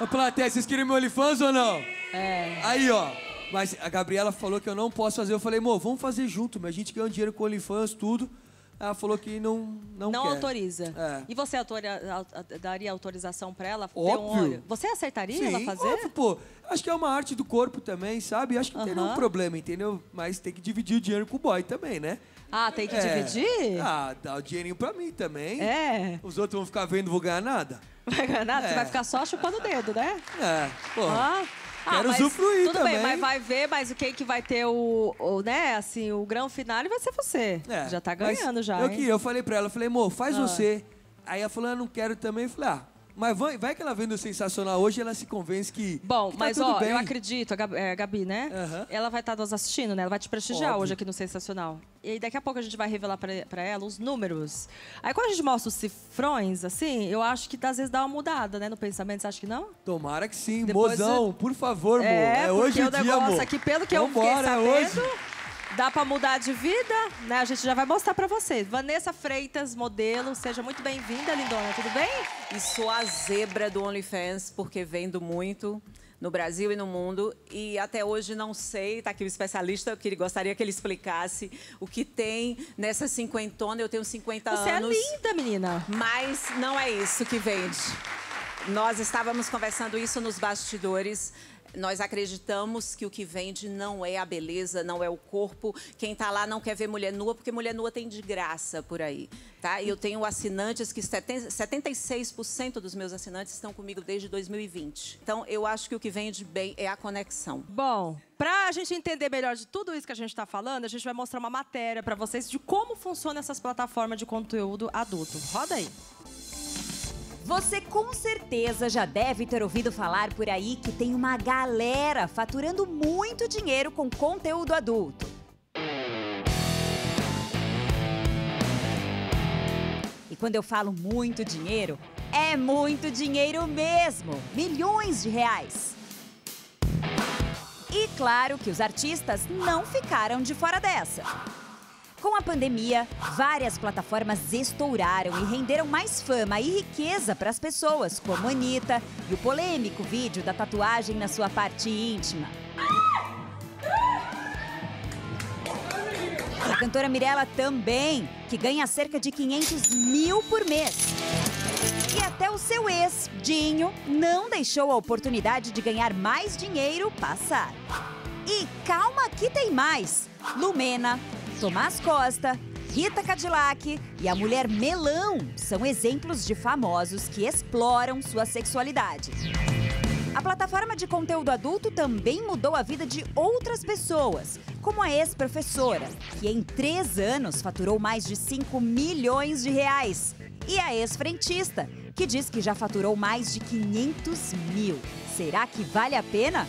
S7: Ô, plateia, vocês querem meu OnlyFans ou não? É. Aí, ó. Mas a Gabriela falou que eu não posso fazer. Eu falei, amor, vamos fazer junto. Mas a gente ganha dinheiro com OnlyFans, tudo. Ela falou que não Não, não quer. autoriza. É.
S1: E você daria autorização pra ela? Óbvio. Um você aceitaria Sim, ela fazer? Óbvio,
S7: pô. Acho que é uma arte do corpo também, sabe? Acho que não tem uh -huh. nenhum problema, entendeu? Mas tem que dividir o dinheiro com o boy também, né?
S1: Ah, tem que é. dividir?
S7: Ah, dá o dinheirinho pra mim também. É. Os outros vão ficar vendo, vou ganhar nada.
S1: Vai ganhar nada? É. Você vai ficar só chupando o dedo, né?
S7: É, porra. Ah.
S1: ah. Quero usufruir tudo também. Tudo bem, mas vai ver, mas quem que vai ter o, o né, assim, o grão final vai ser você. É. Já tá ganhando já, Eu hein? eu
S7: falei pra ela, eu falei, amor, faz ah. você. Aí ela falou, eu ah, não quero também. Eu falei, ah, mas vai, vai que ela vendo sensacional hoje ela se convence que. Bom, que tá mas ó, bem. eu
S1: acredito, a Gabi, é, a Gabi né? Uhum. Ela vai estar tá nos assistindo, né? Ela vai te prestigiar Óbvio. hoje aqui no Sensacional. E daqui a pouco a gente vai revelar para ela os números. Aí quando a gente mostra os cifrões, assim, eu acho que às vezes dá uma mudada, né? No pensamento, você acha que não?
S7: Tomara que sim. Depois, Mozão, por favor, é, É hoje o dia, amor. aqui, é pelo que Vambora, eu fiquei é sabendo... É hoje.
S1: Dá para mudar de vida, né? A gente já vai mostrar para vocês. Vanessa Freitas, modelo, seja muito bem-vinda, lindona, tudo bem? E sou a zebra do OnlyFans,
S10: porque vendo muito no Brasil e no mundo. E até hoje não sei, tá aqui o especialista, que ele gostaria que ele explicasse o que tem nessa cinquentona. Eu tenho 50 Você anos. Você é linda, menina. Mas não é isso que vende. Nós estávamos conversando isso nos bastidores. Nós acreditamos que o que vende não é a beleza, não é o corpo. Quem tá lá não quer ver mulher nua, porque mulher nua tem de graça por aí, tá? E eu tenho assinantes que 76% dos meus assinantes estão comigo desde 2020. Então, eu acho que o que vende bem é a conexão. Bom, para a gente entender
S1: melhor de tudo isso que a gente está falando, a gente vai mostrar uma matéria para vocês de como funciona essas plataformas de
S8: conteúdo adulto. Roda aí. Você com certeza já deve ter ouvido falar por aí que tem uma galera faturando muito dinheiro com conteúdo adulto. E quando eu falo muito dinheiro, é muito dinheiro mesmo milhões de reais. E claro que os artistas não ficaram de fora dessa. Com a pandemia, várias plataformas estouraram e renderam mais fama e riqueza para as pessoas, como Anitta e o polêmico vídeo da tatuagem na sua parte íntima. A cantora Mirella também, que ganha cerca de 500 mil por mês. E até o seu ex, Dinho, não deixou a oportunidade de ganhar mais dinheiro passar. E calma que tem mais! Lumena, Tomás Costa, Rita Cadillac e a mulher Melão são exemplos de famosos que exploram sua sexualidade. A plataforma de conteúdo adulto também mudou a vida de outras pessoas, como a ex-professora, que em três anos faturou mais de 5 milhões de reais, e a ex-frentista, que diz que já faturou mais de 500 mil. Será que vale a pena?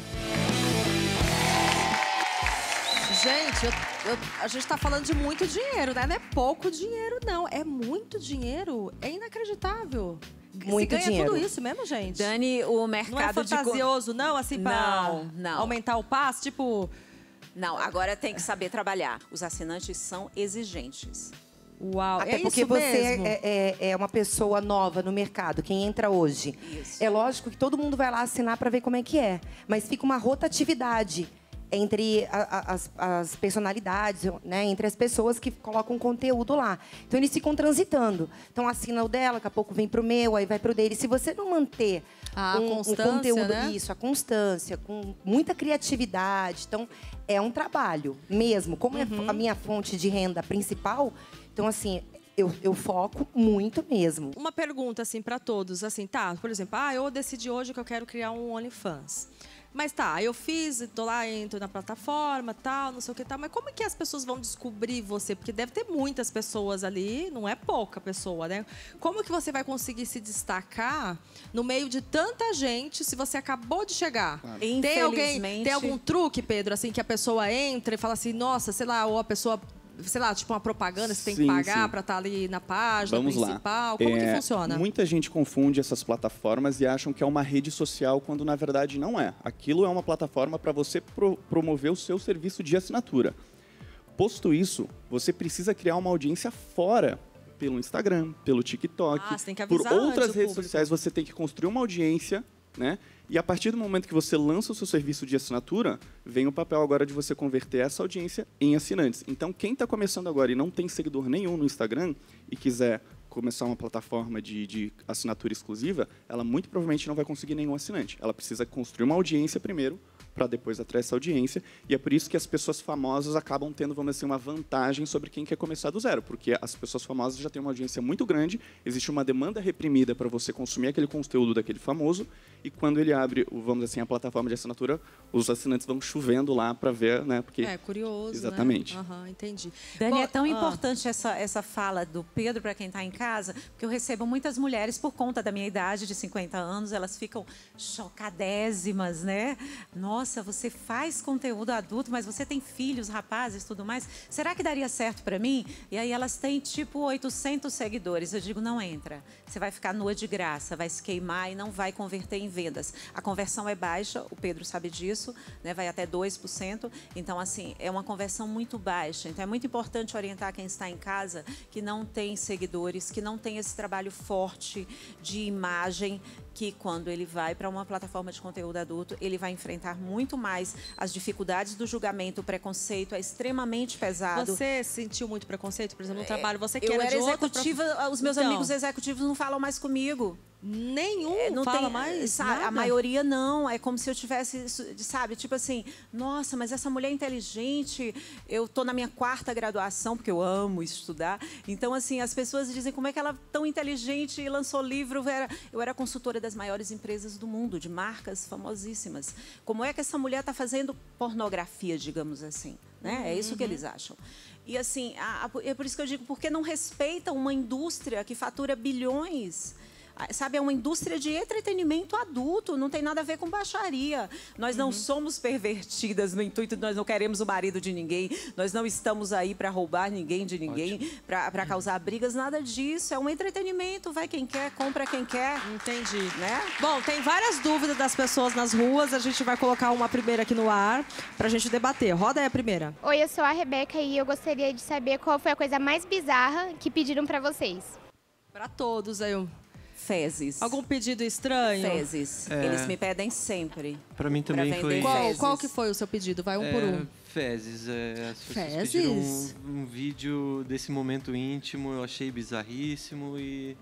S1: Gente, eu, eu, a gente tá falando de muito dinheiro, né? Não é pouco dinheiro, não. É muito dinheiro. É inacreditável. Muito Se ganha dinheiro. tudo isso mesmo, gente? Dani, o mercado Não
S10: é fantasioso,
S1: de... não? Assim,
S3: pra não,
S1: não. aumentar o passo? Tipo...
S10: Não, agora tem que saber trabalhar. Os assinantes são exigentes.
S6: Uau,
S3: Até é
S10: porque você é,
S6: é, é, é, uma pessoa nova no mercado, quem entra hoje. Isso. É lógico que todo mundo vai lá assinar para ver como é que é, mas fica uma rotatividade entre a, a, as, as, personalidades, né? entre as pessoas que colocam conteúdo lá. Então eles ficam transitando. Então assina o dela, daqui a pouco vem pro meu, aí vai pro dele. Se você não manter a um, um conteúdo, né? isso, a constância, com muita criatividade. Então é um trabalho mesmo. Como é uhum. é a minha fonte de renda principal, então assim, eu, eu, foco muito mesmo.
S1: Uma pergunta assim para todos, assim, tá, por exemplo, ah, eu decidi hoje que eu quero criar um OnlyFans. Mas tá, eu fiz, tô lá, entro na plataforma, tal, não sei o que tal. Mas como é que as pessoas vão descobrir você? Porque deve ter muitas pessoas ali, não é pouca pessoa, né? Como que você vai conseguir se destacar no meio de tanta gente se você acabou de chegar? Claro. Tem alguém, tem algum truque, Pedro, assim, que a pessoa entra e fala assim, nossa, sei lá, ou a pessoa sei lá, tipo uma propaganda, você tem que pagar para estar tá ali na página Vamos principal? Lá. Como é, que funciona?
S4: Muita gente confunde essas plataformas e acham que é uma rede social, quando na verdade não é. Aquilo é uma plataforma para você pro promover o seu serviço de assinatura. Posto isso, você precisa criar uma audiência fora pelo Instagram, pelo TikTok, ah, por outras redes público. sociais, você tem que construir uma audiência né? E a partir do momento que você lança o seu serviço de assinatura, vem o papel agora de você converter essa audiência em assinantes. Então, quem está começando agora e não tem seguidor nenhum no Instagram e quiser começar uma plataforma de, de, assinatura exclusiva, ela muito provavelmente não vai conseguir nenhum assinante. Ela precisa construir uma audiência primeiro, para depois atrair essa audiência. E é por isso que as pessoas famosas acabam tendo, vamos dizer assim, uma vantagem sobre quem quer começar do zero, porque as pessoas famosas já têm uma audiência muito grande, existe uma demanda reprimida para você consumir aquele conteúdo daquele famoso, e quando ele abre, vamos assim, a plataforma de assinatura, os assinantes vão chovendo lá para ver, né? Porque é curioso, né? exatamente.
S10: Né? Uhum, entendi. Dani, Bom, é tão ah, importante essa, essa fala do Pedro para quem está em casa, porque eu recebo muitas mulheres por conta da minha idade de 50 anos, elas ficam chocadésimas, né? Nossa, você faz conteúdo adulto, mas você tem filhos, rapazes, tudo mais. Será que daria certo para mim? E aí elas têm tipo 800 seguidores. Eu digo, não entra. Você vai ficar nua de graça, vai se queimar e não vai converter em vendas. A conversão é baixa, o Pedro sabe disso, né? vai até 2%. Então, assim, é uma conversão muito baixa. Então, é muito importante orientar quem está em casa que não tem seguidores, que não tem esse trabalho forte de imagem, que quando ele vai para uma plataforma de conteúdo adulto, ele vai enfrentar muito mais as dificuldades do julgamento, o preconceito é extremamente pesado. Você sentiu muito preconceito, por exemplo, no é, trabalho? Você que eu era, era executiva, os meus então... amigos executivos não falam mais comigo. Nenhum é, não fala tem, mais. Eh, sabe, nada. A maioria não. É como se eu tivesse, sabe, tipo assim, nossa, mas essa mulher é inteligente. Eu tô na minha quarta graduação, porque eu amo estudar. Então, assim, as pessoas dizem como é que ela é tão inteligente e lançou livro. Eu era, eu era consultora das maiores empresas do mundo, de marcas famosíssimas. Como é que essa mulher tá fazendo pornografia, digamos assim? Né? É isso uhum. que eles acham. E assim, a, a, é por isso que eu digo, porque não respeita uma indústria que fatura bilhões ah, sabe, é uma indústria de entretenimento adulto, não tem nada a ver com baixaria. Nós não uhum. somos pervertidas no intuito de nós não queremos o marido de ninguém, nós não estamos aí para roubar ninguém de ninguém, para uhum. causar brigas, nada disso. É um entretenimento, vai quem quer, compra quem quer. Entendi. Né?
S1: Bom, tem várias dúvidas das pessoas nas ruas, a gente vai colocar uma primeira aqui no ar para a gente debater. Roda aí a primeira.
S6: Oi, eu sou a Rebeca e eu gostaria de saber qual foi a coisa mais bizarra que pediram para
S1: vocês. Para todos, aí Fezes. Algum pedido estranho? Fezes. É. Eles me pedem sempre.
S9: Para mim também foi. Qual, qual,
S1: que foi o seu pedido? Vai
S10: um é, por um.
S9: Fezes. É, as fezes? Um, um, vídeo desse momento íntimo, eu achei bizarríssimo e.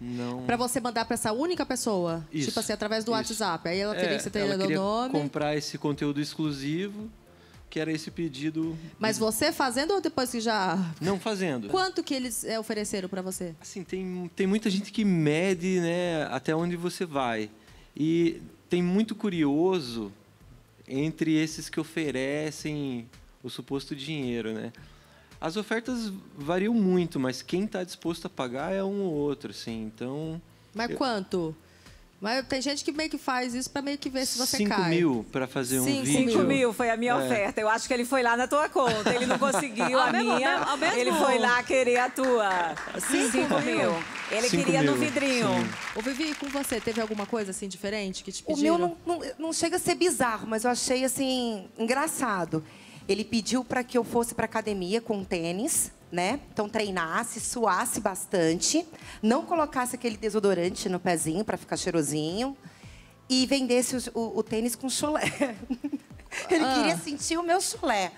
S9: Não. Pra
S1: você mandar pra essa única pessoa? Tipo isso, tipo assim, através do isso. WhatsApp. Aí ela é, teria que você ter o nome.
S9: comprar esse conteúdo exclusivo que era esse pedido. Mas
S1: você fazendo ou depois que já.
S9: Não fazendo.
S1: Quanto que eles eh, ofereceram
S9: para você? Assim, tem, tem muita gente que mede né, até onde você vai. E tem muito curioso entre esses que oferecem o suposto dinheiro, né? As ofertas variam muito, mas quem está disposto a pagar é um ou outro, assim. Então. Mas eu...
S1: quanto? Mas tem gente que meio que faz isso para meio que ver se
S9: você 5 cai. 5 mil para fazer um Cinco vídeo. 5 mil foi a minha é. oferta.
S1: Eu acho que
S10: ele foi lá na tua conta. Ele não conseguiu a mesmo, minha. mesmo. Ele foi lá querer a tua. 5 mil. Ele Cinco queria mil. no vidrinho. Sim.
S6: Ô, Vivi, com você, teve alguma coisa assim diferente que te pediu O meu não, não, não chega a ser bizarro, mas eu achei assim, engraçado. Ele pediu para que eu fosse para academia com tênis né? Então treinasse, suasse bastante, não colocasse aquele desodorante no pezinho para ficar cheirosinho e vendesse o, o, o tênis com chulé. ele ah. queria sentir o meu chulé.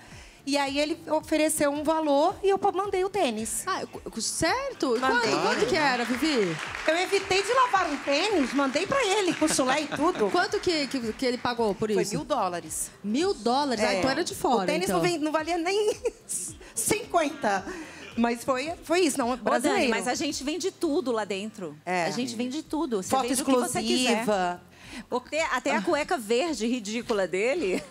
S6: E aí ele ofereceu um valor e eu mandei o tênis. Ah, certo? Mandei. Quanto, quanto que era, Vivi? Eu evitei de lavar um tênis, mandei pra ele, com chulé e tudo. Quanto que, que, que, ele pagou por isso? Foi mil dólares. Mil dólares? Ah, é. Ah, então era de fora, O tênis então. não, vem, não valia nem 50. Mas foi, foi isso, não, brasileiro. É Ô, Dani, mas a gente vende tudo lá dentro. É. A gente vende tudo.
S10: Você
S8: Foto vende exclusiva.
S1: Até, até, a cueca verde ridícula dele.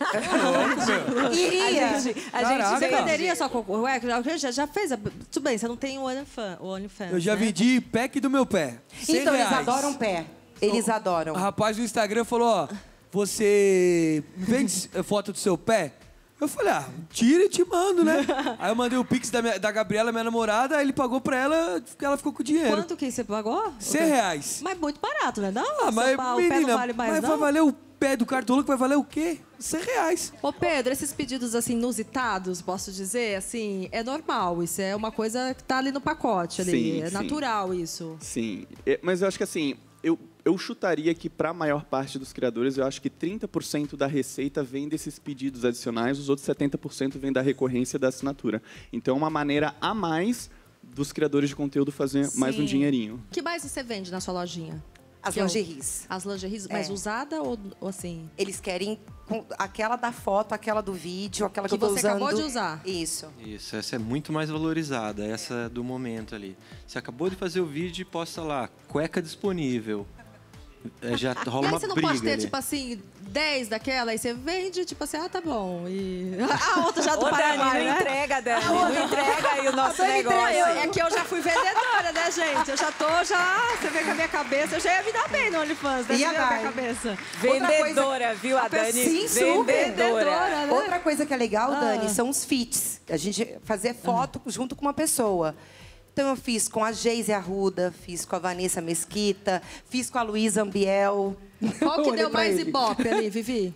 S7: Iria.
S3: É
S1: a gente, a gente você venderia só com cueca? Já, já fez. A... Tudo bem, você não tem o OnlyFans.
S6: Eu
S7: já né? vendi pack do meu pé. Então, reais. eles adoram pé. Eles o, adoram. O rapaz do Instagram falou: ó, você vende foto do seu pé? Eu falei, ah, tira e te mando, né? aí eu mandei o Pix da, minha, da Gabriela, minha namorada, aí ele pagou pra ela, ela ficou com o dinheiro. Quanto
S1: que você pagou? 100 reais. Mas muito barato, né? Não, ah, mas, pau, menina, o pé não vale mais, mas não? vai valer
S7: o pé do cartolo que vai valer o quê?
S1: 100 reais. Ô, Pedro, esses pedidos, assim, inusitados, posso dizer, assim, é normal. Isso é uma coisa que tá ali no pacote, ali. Sim, é sim. natural isso.
S4: Sim, é, mas eu acho que, assim, eu eu chutaria que, para a maior parte dos criadores, eu acho que 30% da receita vem desses pedidos adicionais, os outros 70% vem da recorrência da assinatura. Então, é uma maneira a mais dos criadores de conteúdo fazer Sim. mais um dinheirinho.
S1: Que mais você vende na sua lojinha? As que é lingeries. as lingeries, é.
S3: mas
S6: usada ou, ou, assim? Eles querem aquela da foto, aquela do vídeo, aquela que, que eu
S1: tô você usando. acabou de usar. Isso.
S9: Isso, essa é muito mais valorizada, essa é. do momento ali. Você acabou de fazer o vídeo e posta lá, cueca disponível. É, já ah, rola e aí você não pode ter, ali. tipo
S1: assim, 10 daquela, aí você vende, tipo assim, ah, tá bom. E a outra já do Ô, Paraguai, né? Dani, não entrega, Dani, não entrega aí o nosso negócio. Eu, é que eu já fui vendedora, né, gente? Eu já tô, já, você vê com a minha cabeça, eu já ia me dar bem no OnlyFans, né? E a minha
S6: cabeça. Vendedora, coisa, viu, a Dani? Sim, super. Vendedora. Né? Outra coisa que é legal, ah. Dani, são os fits. A gente fazer foto ah. junto com uma pessoa. Então eu fiz com a Geise Arruda, fiz com a Vanessa Mesquita, fiz com a Luísa Ambiel,
S1: Qual que deu mais ibope ali,
S6: Vivi?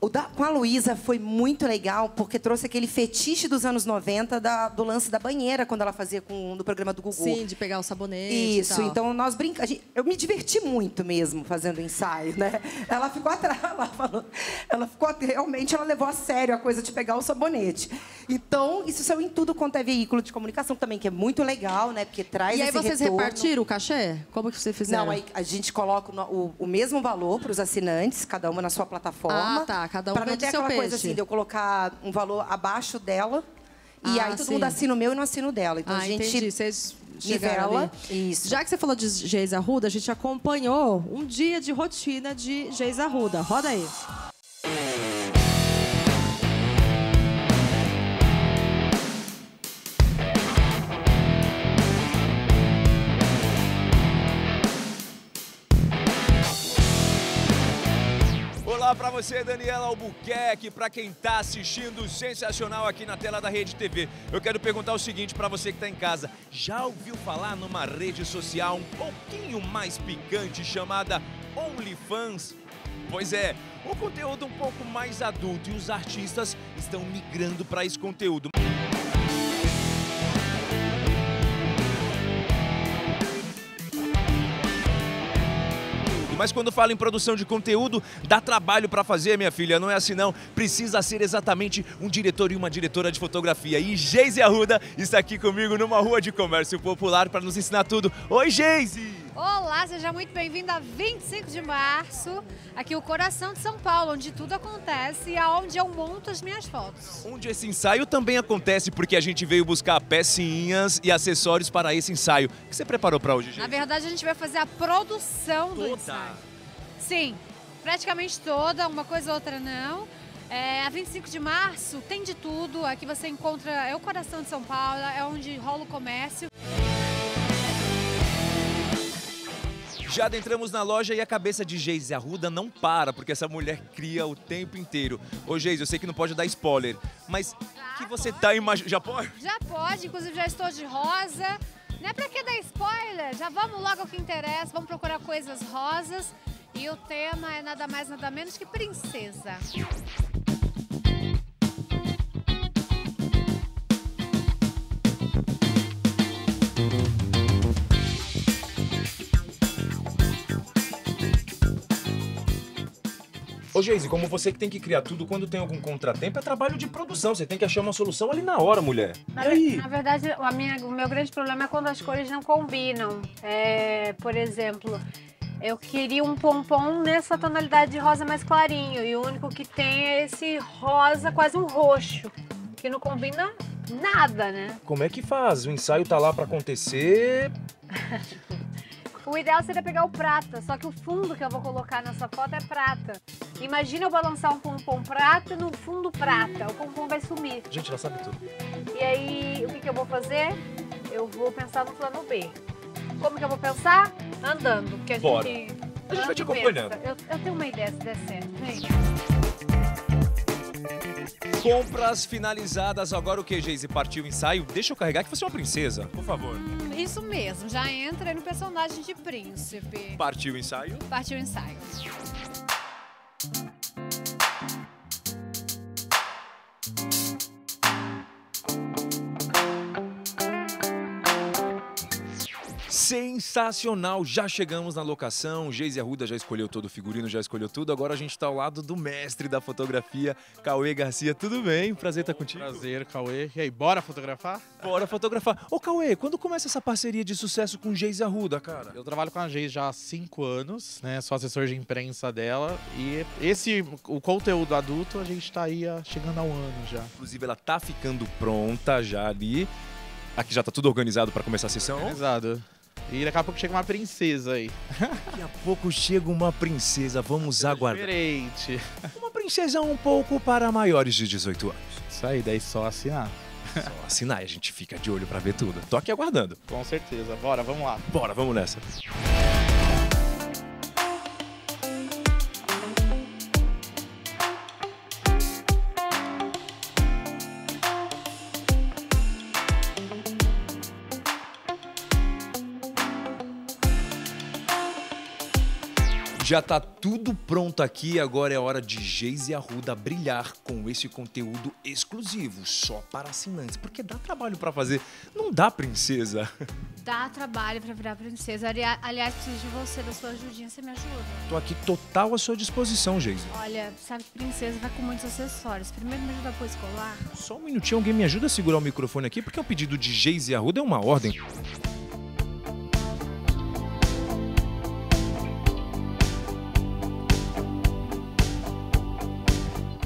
S6: O da, com a Luísa foi muito legal, porque trouxe aquele fetiche dos anos 90 da, do lance da banheira, quando ela fazia com, do programa do Gugu. Sim, de pegar o sabonete. Isso, então nós brincamos. Eu me diverti muito mesmo fazendo o ensaio, né? Ela ficou atrás, ela falou. Ela ficou. Realmente ela levou a sério a coisa de pegar o sabonete. Então, isso saiu em tudo quanto é veículo de comunicação também, que é muito legal, né? Porque traz. E aí vocês retorno. repartiram o
S1: cachê? Como que vocês fizeram? Não, aí
S6: a gente coloca o, o, o mesmo valor valor para os assinantes, cada uma na sua plataforma. Ah, tá. Cada um Para não ter aquela peixe. coisa assim de eu colocar um valor
S1: abaixo dela
S6: e ah, aí todo sim. mundo assina o
S1: meu e não assina o dela. Então ah, a gente entendi. Vocês nivela. Isso. Já que você falou de Geis Arruda, a gente acompanhou um dia de rotina de Geis Arruda. Roda aí.
S5: você, Daniela Albuquerque, para quem está assistindo sensacional aqui na tela da Rede TV. Eu quero perguntar o seguinte para você que está em casa: já ouviu falar numa rede social um pouquinho mais picante chamada OnlyFans? Pois é, o conteúdo um pouco mais adulto e os artistas estão migrando para esse conteúdo. Mas quando falo em produção de conteúdo, dá trabalho para fazer, minha filha, não é assim não. Precisa ser exatamente um diretor e uma diretora de fotografia. E Geise Arruda está aqui comigo numa rua de comércio popular para nos ensinar tudo. Oi, Geise!
S11: Olá, seja muito bem-vindo a 25 de março, aqui o coração de São Paulo, onde tudo acontece e aonde eu monto as minhas fotos. Onde esse
S5: ensaio também acontece, porque a gente veio buscar pecinhas e acessórios para esse ensaio. O que você preparou para hoje, gente? Na
S11: verdade, a gente vai fazer a produção toda. do ensaio. Sim, praticamente toda, uma coisa ou outra não. É, a 25 de março tem de tudo, aqui você encontra, é o coração de São Paulo, é onde rola o comércio.
S5: Já adentramos na loja e a cabeça de Geise Arruda não para, porque essa mulher cria o tempo inteiro. Ô Geise, eu sei que não pode dar spoiler, mas que você pode. tá imaginando... Já pode?
S11: Já pode, inclusive já estou de rosa. Não é pra que dar spoiler, já vamos logo ao que interessa, vamos procurar coisas rosas. E o tema é nada mais, nada menos que princesa.
S5: Ô, Geise, como você que tem que criar tudo quando tem algum contratempo, é trabalho de produção. Você tem que achar uma solução ali na hora, mulher.
S11: Na, e aí? na verdade, a minha, o meu grande problema é quando as cores não combinam. É, por exemplo, eu queria um pompom nessa tonalidade de rosa mais clarinho. E o único que tem é esse rosa, quase um roxo, que não combina nada, né?
S5: Como é que faz? O ensaio tá lá para acontecer.
S11: O ideal seria pegar o prata, só que o fundo que eu vou colocar nessa foto é prata. Imagina eu balançar um pompom prata no fundo prata. O pompom vai sumir. A
S5: gente já sabe tudo.
S11: E aí, o que, que eu vou fazer? Eu vou pensar no plano B. Como que eu vou pensar? Andando, porque a Bora. gente...
S5: A gente vai te acompanhando.
S11: Eu, eu, tenho uma ideia se der certo, gente.
S5: Compras finalizadas. Agora o que, Geise? Partiu o ensaio? Deixa eu carregar que você é uma princesa. Por favor.
S11: Isso mesmo, já entra no personagem de príncipe.
S5: Partiu o ensaio?
S11: Partiu o ensaio.
S5: Sensacional! Já chegamos na locação, Geise Arruda já escolheu todo o figurino, já escolheu tudo. Agora a gente está ao lado do mestre da fotografia, Cauê Garcia. Tudo bem? Prazer estar tá contigo. Prazer, Cauê. E aí, bora fotografar? Bora fotografar. Ô, Cauê, quando começa essa parceria de sucesso com Geise Arruda, cara? Eu trabalho com a Geise já há cinco anos, né? Sou assessor de imprensa dela.
S4: E esse, o conteúdo adulto, a gente está aí chegando ao ano já.
S5: Inclusive, ela está ficando pronta já ali. Aqui já está tudo organizado para começar a sessão? Organizado.
S4: E daqui a pouco chega uma princesa aí.
S5: Daqui a pouco chega uma princesa, vamos é aguardar. Diferente. Uma princesa um pouco para maiores de 18 anos. Isso aí, daí só assinar. Só assinar e a gente fica de olho para ver tudo. Tô aqui aguardando.
S4: Com certeza. Bora,
S5: vamos lá. Bora, vamos nessa. Já tá tudo pronto aqui, agora é hora de Geise Arruda brilhar com esse conteúdo exclusivo, só para assinantes, porque dá trabalho para fazer, não dá princesa.
S11: Dá trabalho para virar princesa. Aliás, preciso de você, da sua ajudinha, você me ajuda.
S5: Tô aqui total à sua disposição, Geise.
S11: Olha, sabe que princesa vai com muitos acessórios. Primeiro me ajuda a pôr escolar. Só um
S5: minutinho, alguém me ajuda a segurar o microfone aqui, porque o pedido de Geise Arruda é uma ordem.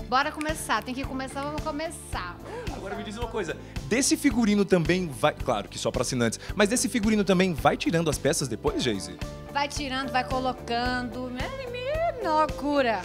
S11: Bora começar. Tem que começar, vamos começar.
S5: Agora me diz uma coisa. Desse figurino também vai... Claro que só para assinantes. Mas desse figurino também vai tirando as peças depois, Jayce?
S11: Vai tirando, vai colocando. É, é, é, é loucura.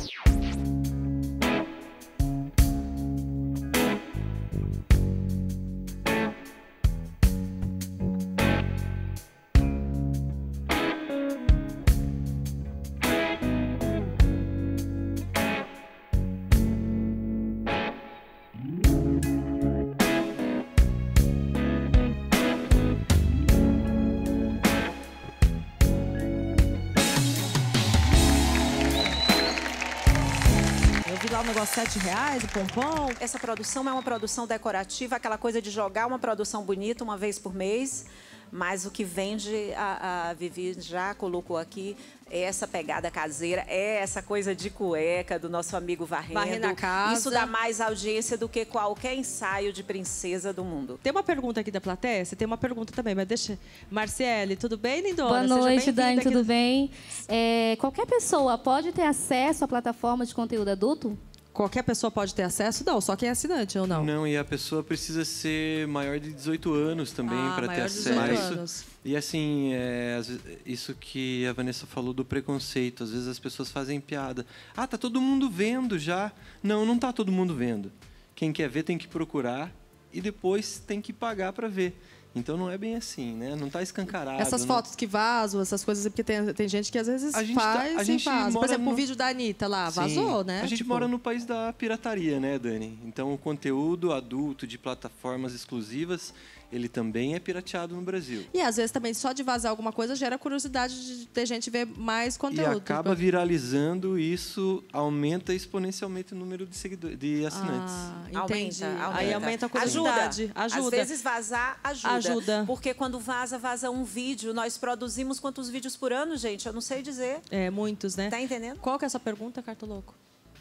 S10: negócio sete reais, o pompom. Essa produção é uma produção decorativa, aquela coisa de jogar uma produção bonita uma vez por mês. Mas o que vende, a, a Vivi já colocou aqui, é essa pegada caseira, é essa coisa de cueca do nosso amigo varrendo. Varrendo a casa. Isso dá mais audiência do que qualquer ensaio
S1: de princesa do mundo. Tem uma pergunta aqui da plateia, você tem uma pergunta também, mas deixa... Marciele, tudo bem, lindona? Boa noite, Dani, tudo
S11: aqui... bem? É, qualquer pessoa pode ter acesso à plataforma de conteúdo adulto?
S1: qualquer pessoa pode ter acesso? Não, só quem é assinante ou não?
S9: Não, e a pessoa precisa ser maior de 18 anos também ah, para ter acesso. Anos. E assim, é, isso que a Vanessa falou do preconceito, às vezes as pessoas fazem piada. Ah, tá todo mundo vendo já. Não, não tá todo mundo vendo. Quem quer ver tem que procurar e depois tem que pagar para ver. Então não é bem assim, né? Não está escancarado. Essas né? fotos
S1: que vazam, essas coisas, é porque tem, tem gente que às vezes a gente tá- faz tá, a gente vaza. Por exemplo, no... o vídeo da Anitta lá, vazou, Sim. né? A gente tipo... mora
S9: no país da pirataria, né, Dani? Então o conteúdo adulto de plataformas exclusivas ele também é pirateado no Brasil.
S1: E às vezes também só de vazar alguma coisa gera curiosidade de ter gente ver mais conteúdo. E
S9: acaba tipo... viralizando e isso aumenta exponencialmente o número de seguidores, de assinantes. Ah,
S1: aumenta, aumenta,
S10: Aí aumenta a curiosidade. Ajuda. ajuda. Às vezes vazar ajuda. Ajuda. Porque quando vaza, vaza um vídeo. Nós produzimos quantos vídeos por ano, gente? Eu não sei dizer.
S1: É, muitos, né? Tá entendendo? Qual que é essa pergunta, Cartoloco?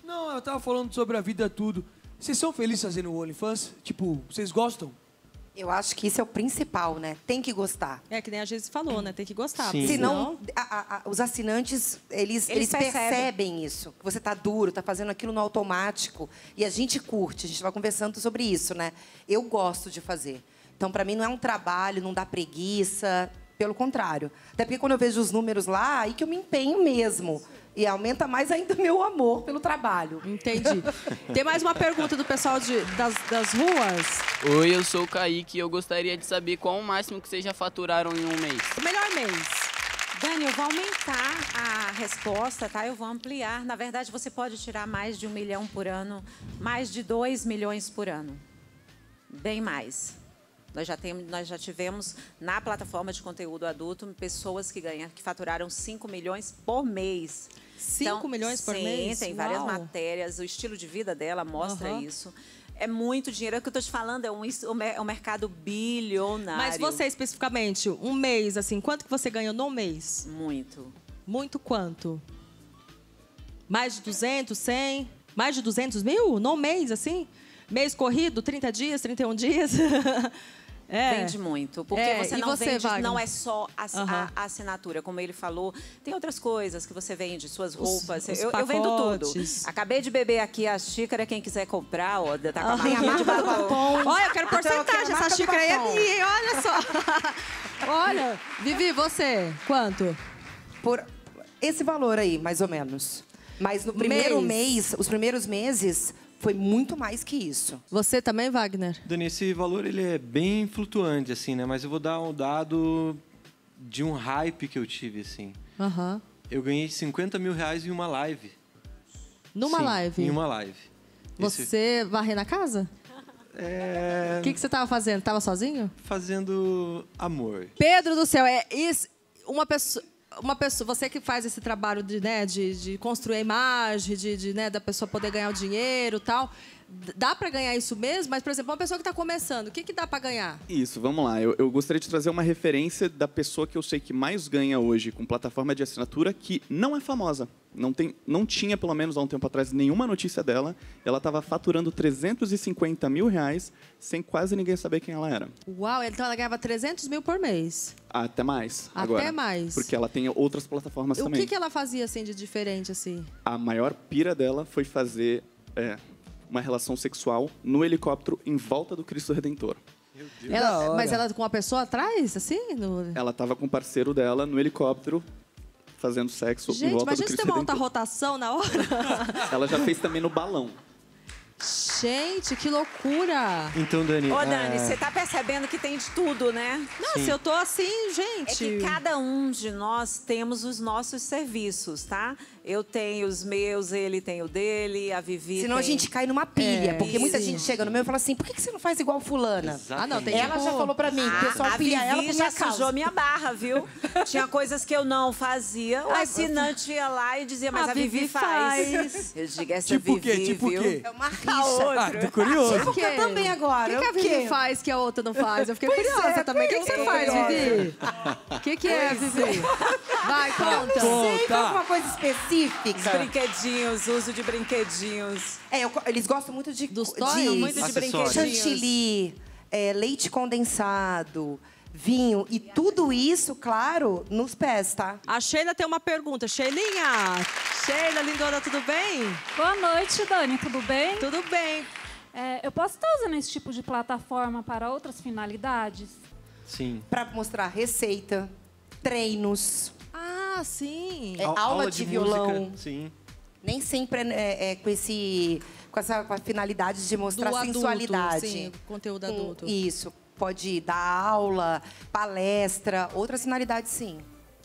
S7: Não, eu tava falando sobre a vida tudo. Vocês são felizes fazendo o OnlyFans? Tipo, vocês gostam?
S1: Eu acho que isso é o
S7: principal, né? Tem que gostar.
S1: É que nem a gente falou, né? Tem que gostar. Sim. Senão, a, a,
S6: os assinantes, eles, eles, eles percebem.
S1: percebem. isso.
S6: você tá duro, tá fazendo aquilo no automático. E a gente curte, a gente vai conversando sobre isso, né? Eu gosto de fazer. Então, para mim, não é um trabalho, não dá preguiça. Pelo contrário. Até porque quando eu vejo os números lá, aí que eu me empenho mesmo. E aumenta mais ainda o meu
S1: amor pelo trabalho. Entendi. Tem mais uma pergunta do pessoal de, das, das ruas.
S4: Oi, eu sou o Kaique e eu gostaria de saber qual o máximo que vocês já faturaram em um mês. O melhor mês.
S10: Dani, eu vou aumentar a resposta, tá? Eu vou ampliar. Na verdade, você pode tirar mais de um milhão por ano, mais de dois milhões por ano. Bem mais. Nós já, nós já tivemos na plataforma de conteúdo adulto pessoas que ganham, que faturaram 5 milhões por mês. 5 então, milhões por sim, mês? Sim, tem várias Uau. matérias. O estilo de vida dela mostra uhum. isso. É muito dinheiro. É o que eu tô te falando, é um, é um mercado bilionário. Mas você
S1: especificamente, um mês, assim, quanto que você ganhou no mês?
S10: Muito.
S1: Muito quanto? Mais de 200, 100? Mais de 200 mil no mês, assim? Mês corrido, 30 dias, 31 dias? É. Vende muito. Porque é. você não você, vende, Wagner? não é
S10: só a, uhum. a, a, assinatura. Como ele falou, tem outras coisas que você vende, suas roupas. Os, os eu, eu, vendo tudo. Acabei de beber aqui a xícara, quem quiser comprar, ó, tá com a uhum. minha marca do
S8: Olha, então, eu quero porcentagem, essa xícara aí é minha,
S1: olha só.
S6: olha, Vivi, você, quanto? Por esse valor aí, mais ou menos. Mas no primeiro mês, mês os primeiros meses, foi muito mais que isso.
S1: Você também, Wagner?
S9: Dani, esse valor ele é bem flutuante, assim, né? Mas eu vou dar um dado de um hype que eu tive, assim. Uhum. Eu ganhei 50 mil reais em uma live.
S1: Numa Sim, live? Em uma
S9: live. Você
S1: Esse... na casa?
S9: É... O que, que você
S1: estava fazendo? Tava sozinho?
S9: Fazendo amor.
S1: Pedro do céu, é isso. Uma pessoa uma pessoa, você que faz esse trabalho de, né, de, de construir a imagem, de, de né, da pessoa poder ganhar o dinheiro, tal dá para ganhar isso mesmo? Mas, por exemplo, uma pessoa que está começando, o que, que dá para ganhar?
S4: Isso, vamos lá. Eu, eu, gostaria de trazer uma referência da pessoa que eu sei que mais ganha hoje com plataforma de assinatura que não é famosa. Não, tem, não tinha, pelo menos há um tempo atrás, nenhuma notícia dela. Ela estava faturando 350 mil reais sem quase ninguém saber quem ela era.
S1: Uau, então ela ganhava 300 mil por mês.
S4: Até mais. Até agora, mais. Porque ela tem outras plataformas o também. O que, que
S1: ela fazia assim de diferente? assim?
S4: A maior pira dela foi fazer é, uma relação sexual no helicóptero em volta do Cristo Redentor. Ela,
S1: mas ela com a pessoa atrás, assim? No...
S4: Ela tava com o parceiro dela no helicóptero fazendo sexo Gente, em volta do Cristo Gente, imagina uma alta
S1: rotação na hora.
S4: ela já fez também no balão.
S1: Gente, que loucura!
S4: Então,
S9: Dani. Ô, Dani, é... você tá
S10: percebendo que tem de tudo, né? Nossa, Sim. se eu tô assim, gente. É que cada um de nós temos os nossos serviços, tá? Eu tenho os meus, ele tem o dele, a Vivi. Senão tem... a gente cai numa pilha, é, porque isso. muita gente
S6: chega no meu e fala assim: por que, você não faz igual fulana? Exatamente. Ah, não, tem Ela tipo... já falou pra mim, o ah, pessoal a, pilha Vivi ela por já minha sujou
S10: minha barra, viu? Tinha coisas que eu não fazia. O assinante ia lá e dizia, mas a, a Vivi, Vivi, faz. Eu digo, essa tipo Vivi, quê? Tipo viu? Quê? É uma
S1: rixa. Ah, tô tipo
S10: curioso. Tipo que eu também
S1: agora. O que, que, a Vivi faz que a outra não faz? Eu fiquei pois curiosa é, também. O que, que, você faz, é. Vivi?
S9: O que, é, Vivi?
S6: É. Vai, conta. Sempre alguma
S1: coisa específica específica. Os brinquedinhos,
S6: uso de brinquedinhos. É, eu, eles gostam muito de... Dos toys? De, muito de brinquedinhos. Chantilly, é, leite condensado vinho e tudo isso, claro,
S1: nos pés, tá? A Sheila tem uma pergunta. Sheilinha! Sheila, lindona, tudo
S11: bem? Boa noite, Dani, tudo bem? Tudo bem. É, eu posso estar usando esse tipo de plataforma para outras finalidades? Sim. Para mostrar receita,
S6: treinos. Ah, sim. É, A- aula, aula de, de violão. música, sim. Nem sempre é, é, é, com esse com essa com a finalidade de mostrar Do adulto, sensualidade. sim,
S1: conteúdo Com- adulto. Isso.
S6: Pode dar aula, palestra, outras finalidades
S1: sim.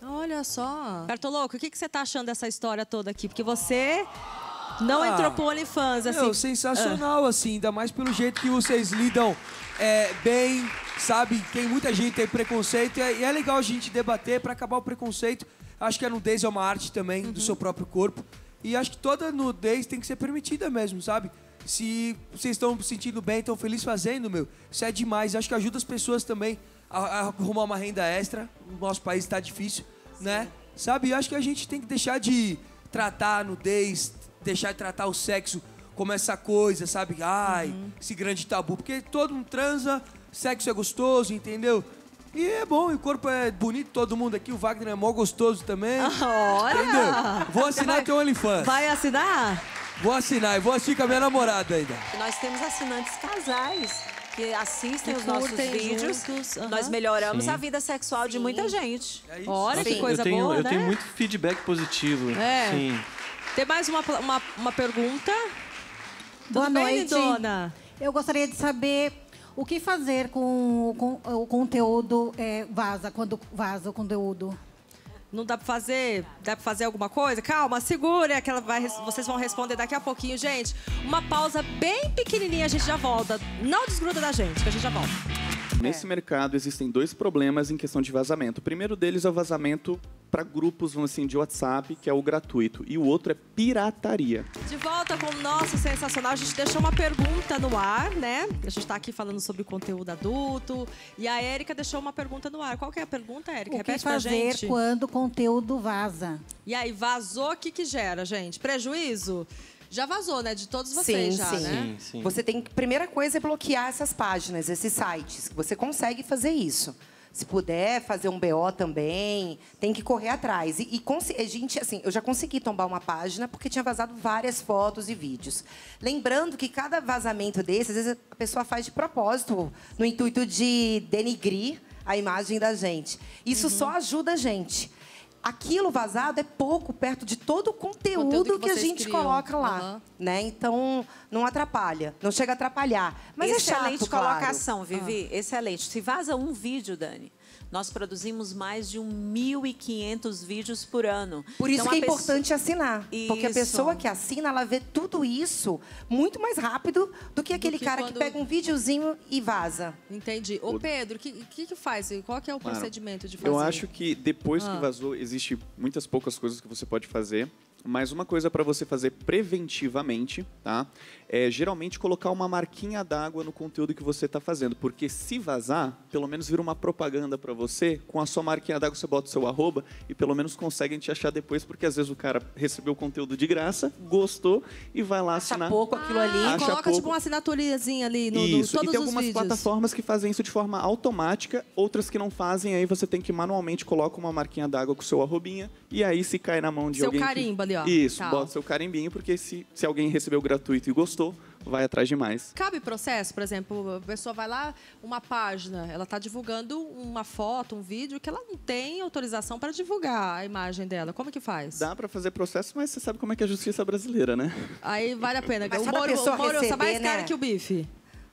S1: Olha só. Bartoloco, o que, que você tá achando dessa história toda aqui? Porque você
S7: não ah, entrou pro OnlyFans, assim. Meu, sensacional, ah. assim, ainda mais pelo jeito que vocês lidam é, bem, sabe? Tem muita gente tem preconceito é, e é, legal a gente debater para acabar o preconceito. Acho que a nudez é uma arte também uhum. do seu próprio corpo. E acho que toda nudez tem que ser permitida mesmo, sabe? Se vocês estão se sentindo bem, estão felizes fazendo, meu, isso é demais. Acho que ajuda as pessoas também a, a arrumar uma renda extra. O nosso país está difícil, né? Sim. né? Sabe? Acho que a gente tem que deixar de tratar a nudez, deixar de tratar o sexo como essa coisa, sabe? Ai, uhum. esse grande tabu. Porque todo mundo transa, sexo é gostoso, entendeu? E é bom, e o corpo é bonito, todo mundo aqui. O Wagner é mó gostoso também. Olha! Entendeu? Vou assinar vai, teu OnlyFans. Vai assinar? Vou assinar, e vou assistir com a minha namorada ainda.
S10: Nós temos assinantes casais que assistem que os nossos vídeos. Uhum. Nós melhoramos Sim. a vida sexual Sim. de muita gente. É Olha Nossa, que coisa eu tenho, boa, Eu né? tenho muito
S9: feedback positivo. É. Sim.
S1: Tem mais uma, uma, uma pergunta?
S11: Boa Tudo noite, bem, dona. Eu gostaria de saber o que fazer com, com o conteúdo é, vaza, quando vaza o conteúdo.
S1: Não dá para fazer? Dá para fazer alguma coisa? Calma, segura é que ela vai, vocês vão responder daqui a pouquinho, gente. Uma pausa bem pequenininha, a gente já volta. Não desgruda da gente, que a gente já volta.
S4: É. Nesse é. mercado existem dois problemas em questão de vazamento. O primeiro deles é o vazamento para grupos, vamos assim, de WhatsApp, que é o gratuito. E o outro é pirataria.
S1: De volta com o nosso sensacional. A gente deixou uma pergunta no ar, né? A gente está aqui falando sobre conteúdo adulto. E a Érica deixou uma pergunta no ar. Qual que é a pergunta, Érica? O que fazer quando
S11: o conteúdo vaza?
S1: E aí, vazou, o que, que gera, gente? Prejuízo? Já vazou, né? De todos vocês sim, já, sim. né? Sim, sim. Você
S6: tem... Primeira coisa é bloquear essas páginas, esses sites. Você consegue fazer isso. Se puder fazer um BO também, tem que correr atrás. E, e gente, assim, eu já consegui tombar uma página porque tinha vazado várias fotos e vídeos. Lembrando que cada vazamento desse, às vezes a pessoa faz de propósito, no intuito de denigrir a imagem da gente. Isso uhum. só ajuda a gente aquilo vazado é pouco perto de todo o conteúdo, conteúdo que, que a gente criam. coloca lá, uhum. né? Então não atrapalha, não chega a atrapalhar. Mas é excelente é chato, colocação, claro. Vivi,
S10: ah. excelente. Se vaza um vídeo, Dani, nós produzimos mais de 1.500 vídeos por ano. Por isso então, que é importante
S6: assinar. Isso. Porque a pessoa que assina, ela vê tudo isso muito mais rápido do que aquele do que cara quando... que pega um videozinho
S1: e vaza. Entendi. Ô, Pedro, o que, que, que faz? Qual que é o claro. procedimento de fazer? Eu acho
S4: que depois ah. que vazou, existe muitas poucas coisas que você pode fazer. Mas uma coisa para você fazer preventivamente, tá? é geralmente colocar uma marquinha d'água no conteúdo que você está fazendo, porque se vazar, pelo menos vira uma propaganda para você, com a sua marquinha d'água você bota o seu arroba e pelo menos conseguem te achar depois, porque às vezes o cara recebeu o conteúdo de graça, gostou e vai lá acha assinar. pouco aquilo ali, acha coloca tipo, pouco. tipo
S1: uma assinaturazinha ali no, isso. no todos e tem algumas plataformas
S4: que fazem isso de forma automática, outras que não fazem, aí você tem que manualmente coloca uma marquinha d'água com o seu arrobinha e aí se cai na mão de seu alguém. Seu carimbo que... ali, ó. Isso, tá. bota seu carimbinho, porque se, se alguém recebeu gratuito e gostou, gostou, vai atrás de mais.
S1: Cabe processo, por exemplo, a pessoa vai lá, uma página, ela está divulgando uma foto, um vídeo que ela não tem autorização para divulgar a imagem dela. Como que faz? Dá para fazer processo, mas você sabe como é que é a justiça brasileira, né? Aí vale a
S4: pena. Mas o Moro, o Moro é receber, mais né? que
S1: o bife.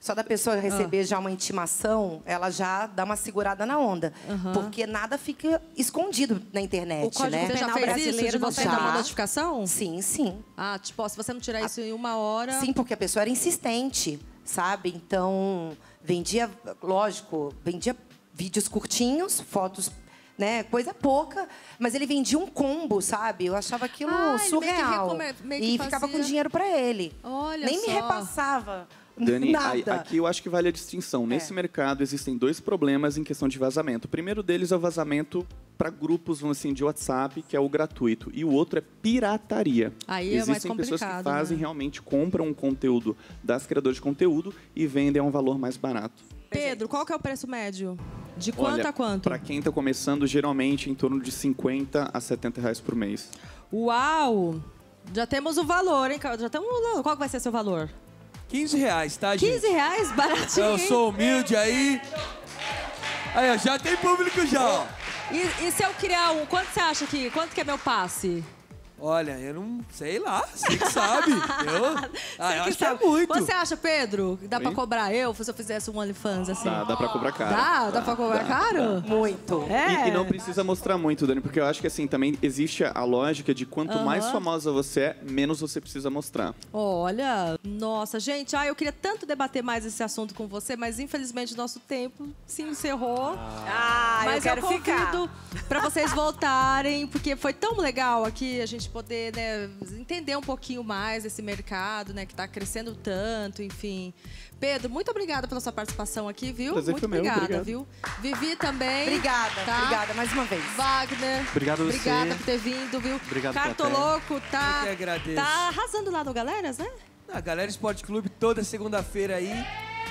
S1: Só da pessoa
S6: receber ah. já uma intimação, ela já dá uma segurada na onda. Uhum. Porque nada fica escondido na internet, o código né? você já fez brasileiro isso de você uma
S1: notificação?
S6: Sim, sim. Ah, tipo,
S1: se você não tirar isso em uma hora... Sim,
S6: porque a pessoa era insistente, sabe? Então, vendia, lógico, vendia vídeos curtinhos, fotos né? Coisa pouca, mas ele vendia um combo, sabe? Eu achava aquilo ah, surreal. Meio que, meio que e fazia... ficava com dinheiro para ele. Olha Nem só. me repassava. Dani, Nada. aqui
S4: eu acho que vale a distinção. É. Nesse mercado existem dois problemas em questão de vazamento. O primeiro deles é o vazamento para grupos, assim, de WhatsApp, que é o gratuito. E o outro é pirataria. Aí é Existem é pessoas que fazem né? realmente, compram um conteúdo das criadoras de conteúdo e vendem a um valor mais barato.
S1: Pedro, qual que é o preço médio?
S4: De quanto Olha, a quanto? Para quem está começando, geralmente em torno de 50 a 70 reais por mês.
S1: Uau! Já temos o valor,
S7: hein? Já temos o valor. Qual vai ser seu valor? 15 reais, tá, gente? 15
S1: reais, baratinho. É, eu sou humilde
S7: aí. Aí, já tem público já, ó.
S1: E, e se eu criar um, quanto você acha que, quanto que é meu passe?
S7: Olha, eu não sei lá, você que
S4: sabe. Ah, eu, ah, eu acho sabe. que é muito. Você
S1: acha, Pedro, que dá Oi? pra cobrar eu se eu fizesse um OnlyFans assim? Dá,
S4: dá pra cobrar caro. Dá? Dá, dá pra
S1: cobrar dá, caro? Dá. Muito.
S4: É. E, e, não precisa mostrar muito, Dani, porque eu acho que assim, também existe a lógica de quanto mais famosa você é, menos você precisa mostrar.
S1: Olha, nossa, gente, ah, eu queria tanto debater mais esse assunto com você, mas infelizmente nosso tempo se encerrou. Ah, ah mas eu quero eu convido ficar. pra vocês voltarem, porque foi tão legal aqui a gente poder né, entender um pouquinho mais esse mercado, né, que está crescendo tanto, enfim. Pedro, muito obrigada pela sua participação aqui, viu? Prazer muito obrigada, meu, viu? Vivi também. Obrigada, tá? obrigada mais uma vez. Wagner. Obrigado você. Obrigada por ter vindo, viu? Obrigado Cartoloco, tá? Eu que
S7: agradeço. Tá
S1: arrasando lá no Galeras, né?
S7: Na Galera Esporte Clube toda segunda-feira aí.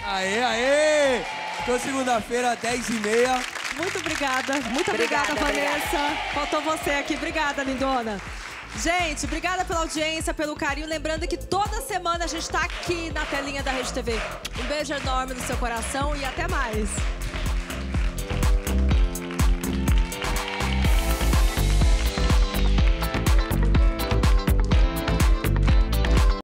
S7: Aê, aê! Toda segunda-feira, 10h30. Muito obrigada. Muito obrigada, obrigada Vanessa.
S1: Obrigada. Faltou você aqui. Obrigada, lindona. Gente, obrigada pela audiência, pelo carinho. Lembrando que toda semana a gente está aqui na telinha da Rede TV. Um beijo enorme no seu coração e até mais.